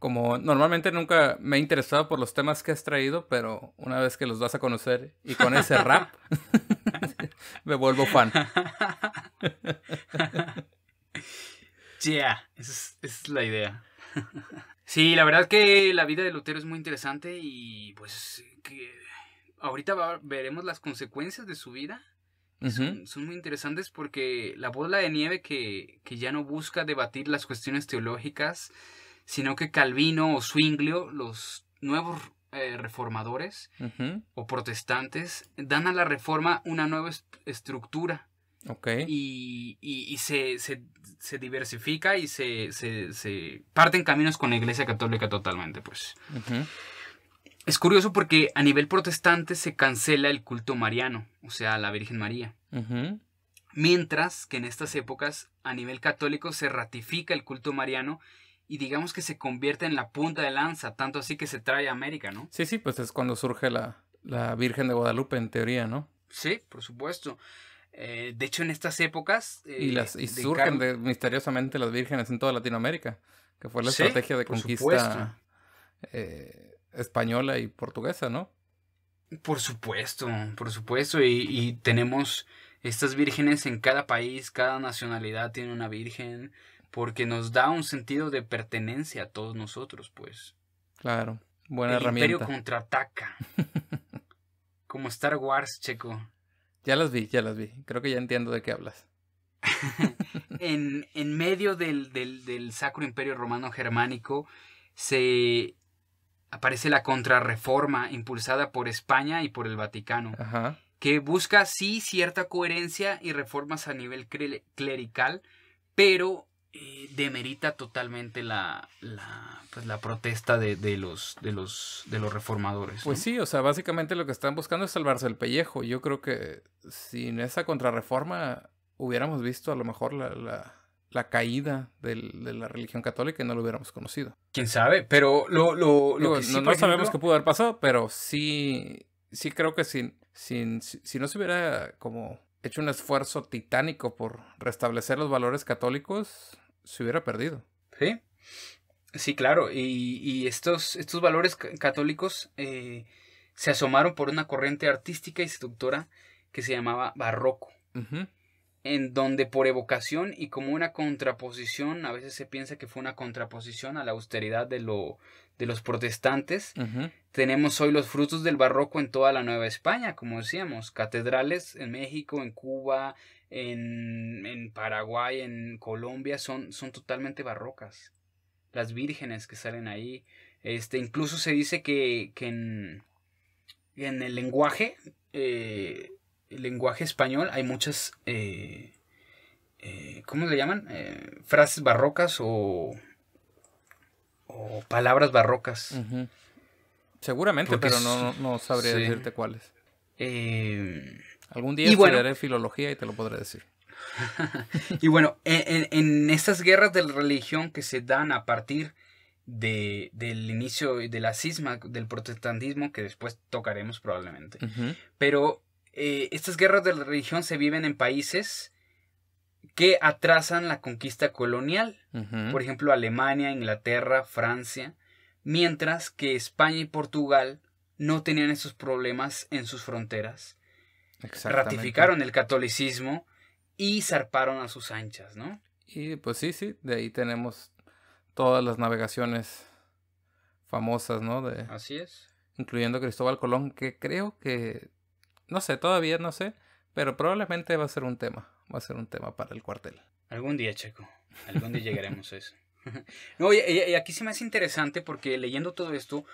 Como normalmente nunca me he interesado por los temas que has traído, pero una vez que los vas a conocer y con ese rap, (laughs) me vuelvo fan. (laughs) yeah, es, esa es la idea. (laughs) Sí, la verdad que la vida de Lutero es muy interesante y pues que ahorita veremos las consecuencias de su vida. son, muy interesantes porque la bola de nieve que, ya no busca debatir las cuestiones teológicas, sino que Calvino o Swinglio los nuevos eh, reformadores o protestantes, dan a la reforma una nueva estructura y, y, se, se, diversifica y se, se, parten caminos con la Iglesia Católica totalmente, pues. Es curioso porque a nivel protestante se cancela el culto mariano, o sea, la Virgen María. Mientras que en estas épocas, a nivel católico, se ratifica el culto mariano y digamos que se convierte en la punta de lanza, tanto así que se trae a América, ¿no? Sí, sí, pues es cuando surge la, la Virgen de Guadalupe, en teoría, ¿no? Sí, por supuesto. Eh, de hecho, en estas épocas... y, eh, surgen misteriosamente las vírgenes en toda Latinoamérica, que fue la estrategia de conquista eh, española y portuguesa, ¿no? Por supuesto, por supuesto. Y, tenemos estas vírgenes en cada país, cada nacionalidad tiene una virgen, porque nos da un sentido de pertenencia a todos nosotros, pues. Claro, buena herramienta. El imperio contraataca. (laughs) Como Star Wars, checo. Ya las vi, ya las vi. Creo que ya entiendo de qué hablas. (laughs) en, medio del, del, Sacro Imperio Romano Germánico se aparece la contrarreforma impulsada por España y por el Vaticano, que busca sí cierta coherencia y reformas a nivel clerical, pero eh, demerita totalmente la, la, pues la protesta de, los, de, los, de los reformadores. Pues sí, o sea, básicamente lo que están buscando es salvarse el pellejo. Yo creo que sin esa contrarreforma hubiéramos visto a lo mejor la, la, la caída de la religión católica y no lo hubiéramos conocido. ¿Quién sabe? Pero lo, lo, que no, sabemos qué pudo haber pasado, pero sí, sí creo que sin, sin, si, si no se hubiera como hecho un esfuerzo titánico por restablecer los valores católicos, se hubiera perdido. Sí, sí, claro. Y, estos, estos valores católicos eh, se asomaron por una corriente artística y estructura... que se llamaba barroco. En donde por evocación y como una contraposición, a veces se piensa que fue una contraposición a la austeridad de, lo, de los protestantes, tenemos hoy los frutos del barroco en toda la Nueva España, como decíamos, catedrales en México, en Cuba, en, Paraguay, en Colombia, son, son totalmente barrocas. Las vírgenes que salen ahí. Este, incluso se dice que, en, el lenguaje, eh, lenguaje español, hay muchas, eh, eh, ¿cómo le llaman? frases barrocas o, o palabras barrocas. Seguramente, pero no, no, sabría decirte cuáles. Eh, Algún día estudiaré filología y te lo podré decir. (laughs) y bueno, e, e, en, estas guerras de la religión que se dan a partir de, del inicio de la cisma del protestantismo, que después tocaremos probablemente, pero eh, estas guerras de la religión se viven en países que atrasan la conquista colonial, por ejemplo Alemania, Inglaterra, Francia, mientras que España y Portugal no tenían esos problemas en sus fronteras ratificaron el catolicismo y zarparon a sus anchas, ¿no? Y pues sí, sí, de ahí tenemos todas las navegaciones famosas, ¿no? De, Así es. Incluyendo Cristóbal Colón, que creo que, no sé, todavía no sé, pero probablemente va a ser un tema, va a ser un tema para el cuartel. Algún día, Checo, algún día llegaremos a eso. (laughs) No, y, aquí se me hace interesante porque leyendo todo esto,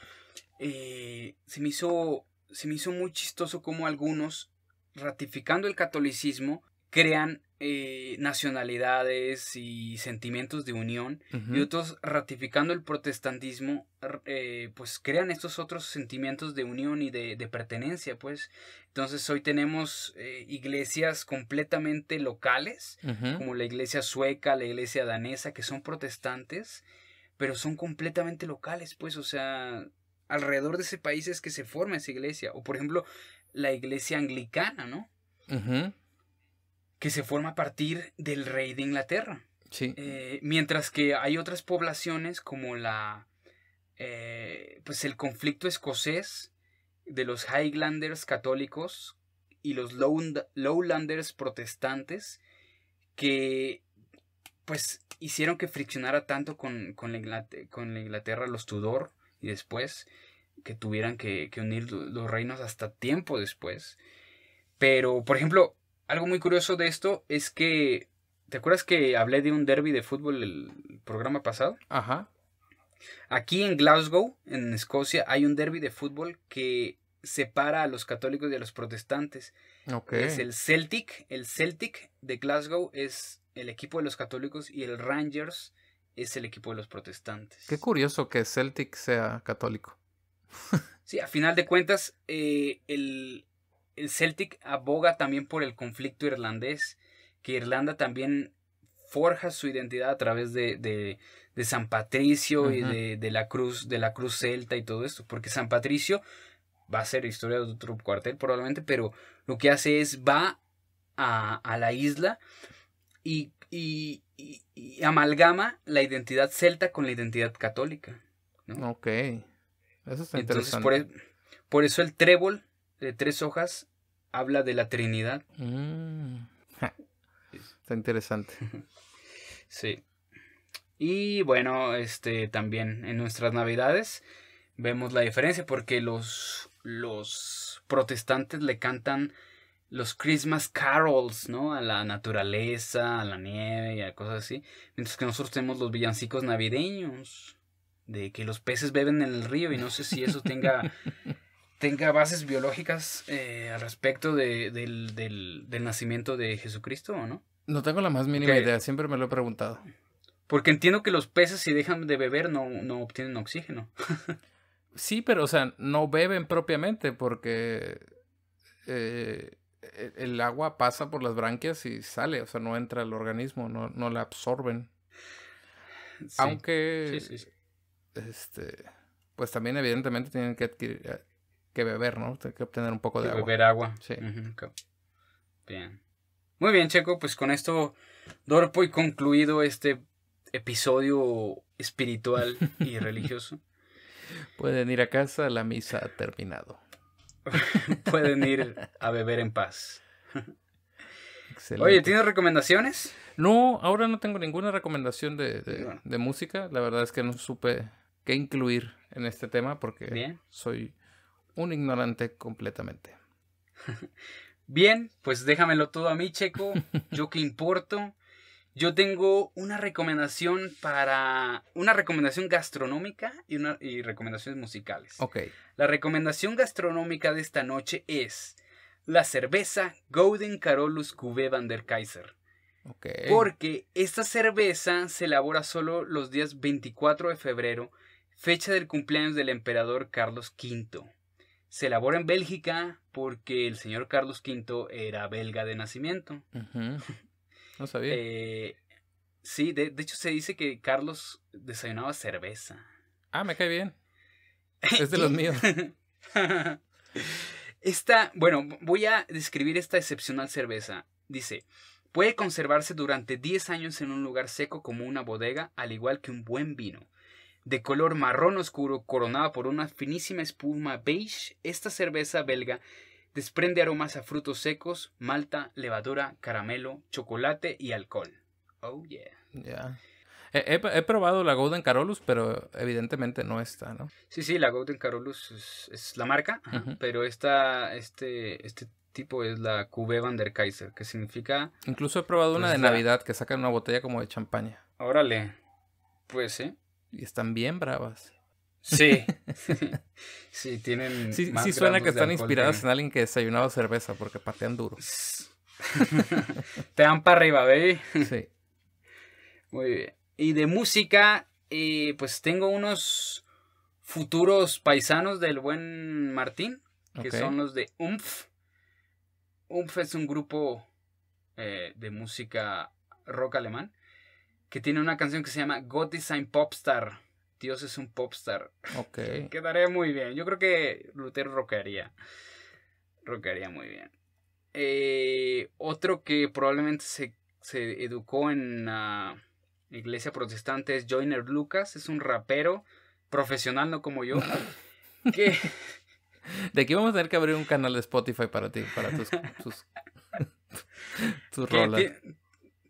eh, se, me hizo, se me hizo muy chistoso como algunos ratificando el catolicismo, crean eh, nacionalidades y sentimientos de unión y otros ratificando el protestantismo eh, pues crean estos otros sentimientos de unión y de, pertenencia pues entonces hoy tenemos eh, iglesias completamente locales como la iglesia sueca la iglesia danesa que son protestantes pero son completamente locales pues o sea alrededor de ese país es que se forma esa iglesia o por ejemplo la iglesia anglicana, ¿no? Que se forma a partir del rey de Inglaterra. Sí. Eh, mientras que hay otras poblaciones como la, eh, pues el conflicto escocés de los Highlanders católicos y los Lowlanders protestantes que pues hicieron que friccionara tanto con, con, Inglaterra, con la Inglaterra los Tudor y después que tuvieran que, unir los reinos hasta tiempo después. Pero, por ejemplo, algo muy curioso de esto es que. ¿Te acuerdas que hablé de un derby de fútbol el programa pasado? Ajá. Aquí en Glasgow, en Escocia, hay un derby de fútbol que separa a los católicos y a los protestantes. Ok. Es el Celtic. El Celtic de Glasgow es el equipo de los católicos y el Rangers es el equipo de los protestantes. Qué curioso que Celtic sea católico. Sí, a final de cuentas, eh, el, Celtic aboga también por el conflicto irlandés, que Irlanda también forja su identidad a través de, San Patricio y de, la cruz, de la cruz celta y todo esto, porque San Patricio va a ser historia de otro cuartel probablemente, pero lo que hace es va a, la isla y, amalgama la identidad celta con la identidad católica. Ok. Eso está Entonces, interesante. E-, por, eso el trébol de tres hojas habla de la Trinidad. Mm. (laughs) está interesante. (laughs) sí. Y bueno, este también en nuestras navidades vemos la diferencia porque los, los protestantes le cantan los Christmas carols, ¿no? A la naturaleza, a la nieve y a cosas así. Mientras que nosotros tenemos los villancicos navideños de que los peces beben en el río y no sé si eso tenga, (laughs) tenga bases biológicas eh, al respecto del, nacimiento de Jesucristo o no. No tengo la más mínima idea, siempre me lo he preguntado. Porque entiendo que los peces si dejan de beber no, no obtienen oxígeno. (laughs) sí, pero o sea, no beben propiamente porque eh, e, el agua pasa por las branquias y sale, o sea, no entra al organismo, no, la absorben. Aunque... Sí, este, pues también evidentemente tienen que adquirir, eh, que beber, ¿no? Tienen que obtener un poco de agua. Beber agua. Sí. Bien. Muy bien, Checo, pues con esto Dorpo y concluido este episodio espiritual y (laughs) religioso. Pueden ir a casa, la misa ha terminado. (laughs) Pueden ir a beber en paz. Oye, ¿tienes recomendaciones? No, ahora no tengo ninguna recomendación de música. La verdad es que no supe que incluir en este tema porque soy un ignorante completamente. (laughs) Bien, pues déjamelo todo a mí, Checo. (laughs) Yo que importo. Yo tengo una recomendación para. Una recomendación gastronómica y, una, recomendaciones musicales. Ok. La recomendación gastronómica de esta noche es la cerveza Golden Carolus Cuvée van der Kaiser. ok, Porque esta cerveza se elabora solo los días 24 de febrero Fecha del cumpleaños del emperador Carlos V. Se elabora en Bélgica porque el señor Carlos V era belga de nacimiento. (laughs) No sabía. Eh, sí, de, hecho se dice que Carlos desayunaba cerveza. Ah, me cae bien. (laughs) Es de los míos. (laughs) Esta, bueno, voy a describir esta excepcional cerveza. Dice, puede conservarse durante 10 años en un lugar seco como una bodega, al igual que un buen vino. De color marrón oscuro, coronada por una finísima espuma beige, esta cerveza belga desprende aromas a frutos secos, malta, levadura, caramelo, chocolate y alcohol. Oh, yeah. He, probado la Golden Carolus, pero evidentemente no está, ¿no? Sí, sí, la Golden Carolus es, la marca, pero esta, este, este tipo es la QB van der Kaiser, que significa... Incluso he probado una pues de Navidad, que sacan una botella como de champaña. Órale, pues sí. ¿eh? Y están bien bravas. Sí. (laughs) sí, tienen. Sí, sí suena que están inspiradas en alguien que desayunaba cerveza porque patean duro. (laughs) Te dan para arriba, baby. Sí. Muy bien. Y de música, eh, pues tengo unos futuros paisanos del buen Martín, que son los de umf umf es un grupo eh, de música rock alemán que tiene una canción que se llama God Design Popstar. Dios es un popstar. Ok. (laughs) Quedaría muy bien. Yo creo que Luther rockearía. Rockearía muy bien. Eh, otro que probablemente se, educó en la iglesia protestante es Joyner Lucas. Es un rapero profesional, no como yo. (laughs) De aquí vamos a tener que abrir un canal de Spotify para ti, para tus, (laughs) tus rolas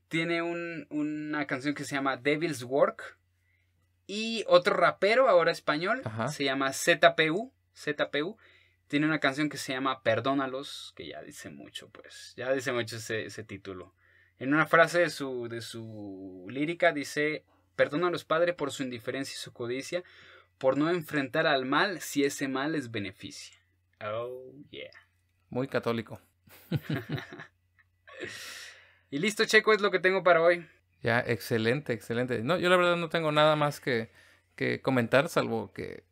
tiene una canción que se llama Devil's Work. Y otro rapero, ahora español, se llama ZPU. ZPU. Tiene una canción que se llama Perdónalos, que ya dice mucho, pues. Ya dice mucho ese, título. En una frase de su, de su lírica dice: Perdónalos, Padre, por su indiferencia y su codicia, por no enfrentar al mal si ese mal les beneficia. Oh, yeah. Muy católico. (laughs) Y listo, Checo, es lo que tengo para hoy. Ya, excelente, excelente. No, yo la verdad no tengo nada más que, que comentar, salvo que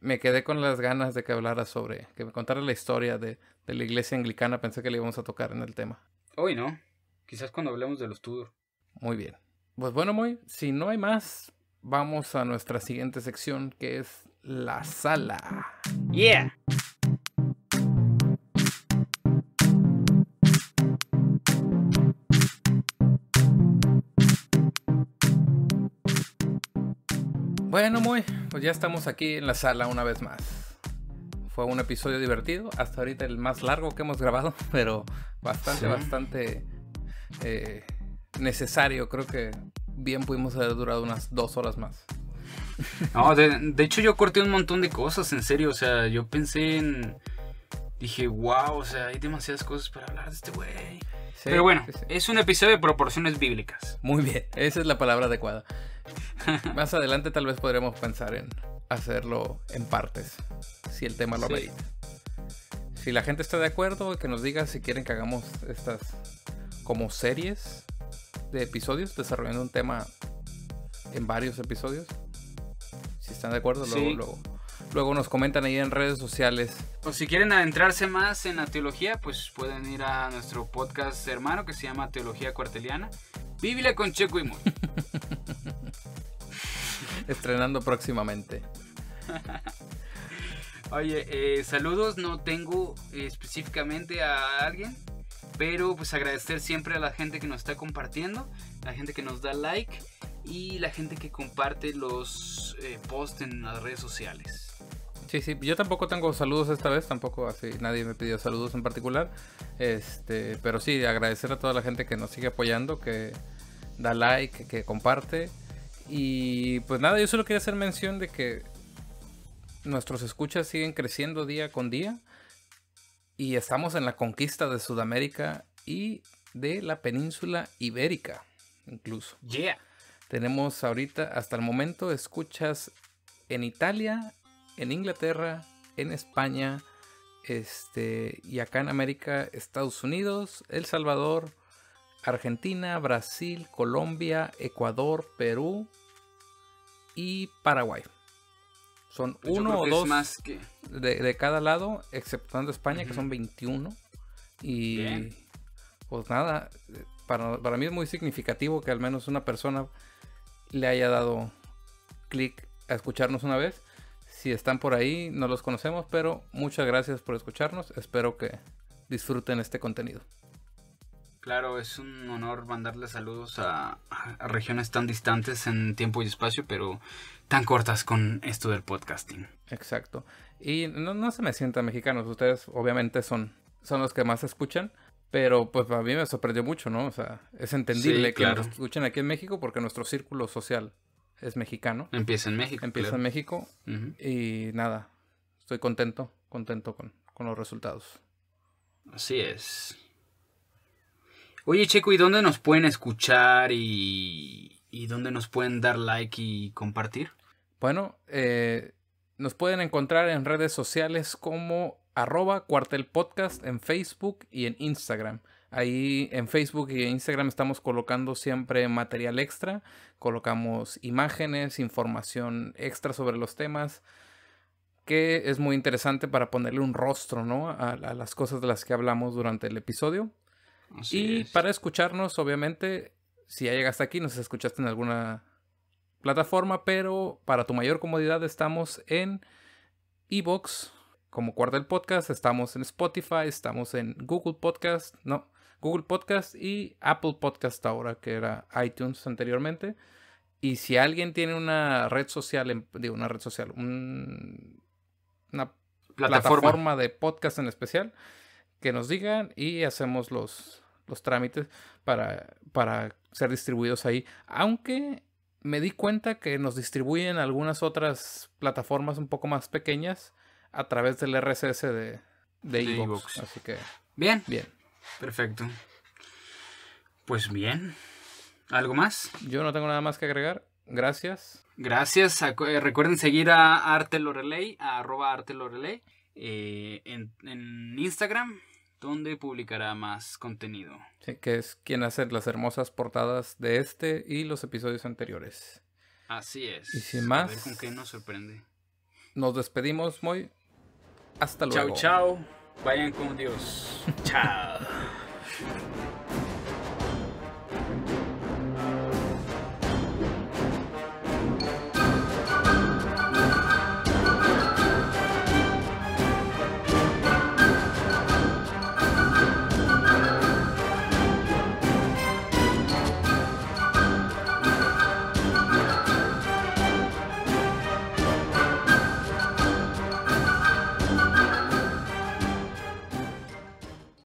me quedé con las ganas de que hablara sobre, que me contara la historia de, de la iglesia anglicana. Pensé que le íbamos a tocar en el tema. Hoy no. Quizás cuando hablemos de los Tudor. Muy bien. Pues bueno, muy, si no hay más, vamos a nuestra siguiente sección que es la sala. Yeah. Bueno, muy, pues ya estamos aquí en la sala una vez más. Fue un episodio divertido, hasta ahorita el más largo que hemos grabado, (laughs) pero bastante, bastante eh, necesario. Creo que bien pudimos haber durado unas dos horas más. No, de, hecho yo corté un montón de cosas, en serio. O sea, yo pensé en... Dije, wow, o sea, hay demasiadas cosas para hablar de este güey. Pero bueno, es un episodio de proporciones bíblicas. Muy bien, esa es la palabra adecuada. (laughs) Más adelante tal vez podremos pensar en hacerlo en partes, si el tema lo amerita. Si la gente está de acuerdo, que nos diga si quieren que hagamos estas como series de episodios, desarrollando un tema en varios episodios. Si están de acuerdo, luego, luego, nos comentan ahí en redes sociales. O si quieren adentrarse más en la teología, pues pueden ir a nuestro podcast hermano que se llama Teología Cuarteliana. Biblia con Checo y Moy. (laughs) (laughs) Estrenando próximamente. (laughs) Oye, eh, saludos, no tengo eh, específicamente a alguien, pero pues agradecer siempre a la gente que nos está compartiendo, la gente que nos da like y la gente que comparte los eh, posts en las redes sociales. Sí, sí, yo tampoco tengo saludos esta vez, tampoco así, nadie me pidió saludos en particular, este, pero sí, agradecer a toda la gente que nos sigue apoyando, que da like, que comparte y pues nada, yo solo quería hacer mención de que nuestros escuchas siguen creciendo día con día y estamos en la conquista de Sudamérica y de la península ibérica, incluso. ¡Ya! Tenemos ahorita, hasta el momento, escuchas en Italia, en Inglaterra, en España, este, y acá en América, Estados Unidos, El Salvador, Argentina, Brasil, Colombia, Ecuador, Perú y Paraguay. Son uno o dos más que... de, cada lado, exceptuando España, que son 21. Y pues nada, para, para mí es muy significativo que al menos una persona le haya dado clic a escucharnos una vez. Si están por ahí, no los conocemos, pero muchas gracias por escucharnos. Espero que disfruten este contenido. Claro, es un honor mandarle saludos a, regiones tan distantes en tiempo y espacio, pero tan cortas con esto del podcasting. Exacto. Y no, no se me sientan mexicanos, ustedes obviamente son, son los que más escuchan, pero pues a mí me sorprendió mucho, ¿no? O sea, es entendible que nos escuchen aquí en México porque nuestro círculo social es mexicano. Empieza en México. Empieza en México y nada, estoy contento, contento con, con los resultados. Así es. Oye, Chico, ¿y dónde nos pueden escuchar y, dónde nos pueden dar like y compartir? Bueno, eh, nos pueden encontrar en redes sociales como arroba cuartel podcast en Facebook y en Instagram. Ahí en Facebook y en Instagram estamos colocando siempre material extra, colocamos imágenes, información extra sobre los temas, que es muy interesante para ponerle un rostro ¿no? a las cosas de las que hablamos durante el episodio y para escucharnos, obviamente, si ya llegaste aquí, nos escuchaste en alguna plataforma, pero para tu mayor comodidad estamos en Evox, como cuarta del podcast, estamos en Spotify, estamos en Google Podcast, no, Google Podcast y Apple Podcast ahora, que era iTunes anteriormente. Y si alguien tiene una red social, em, digo, una red social, una plataforma de podcast en especial, que nos digan y hacemos los, los trámites para, para ser distribuidos ahí. Aunque me di cuenta que nos distribuyen algunas otras plataformas un poco más pequeñas a través del RSS de, de, Así que. Bien. Bien. Perfecto. Pues bien. ¿Algo más? Yo no tengo nada más que agregar. Gracias. Gracias. Eh, recuerden seguir a Arte Loreley, a arroba Arte Loreley, eh, en, en Instagram donde publicará más contenido. que es quien hace las hermosas portadas de este y los episodios anteriores. Así es. Y sin más. nos sorprende. Nos despedimos, muy. Hasta luego. Chao, chao. Vayan con Dios. (laughs) chao.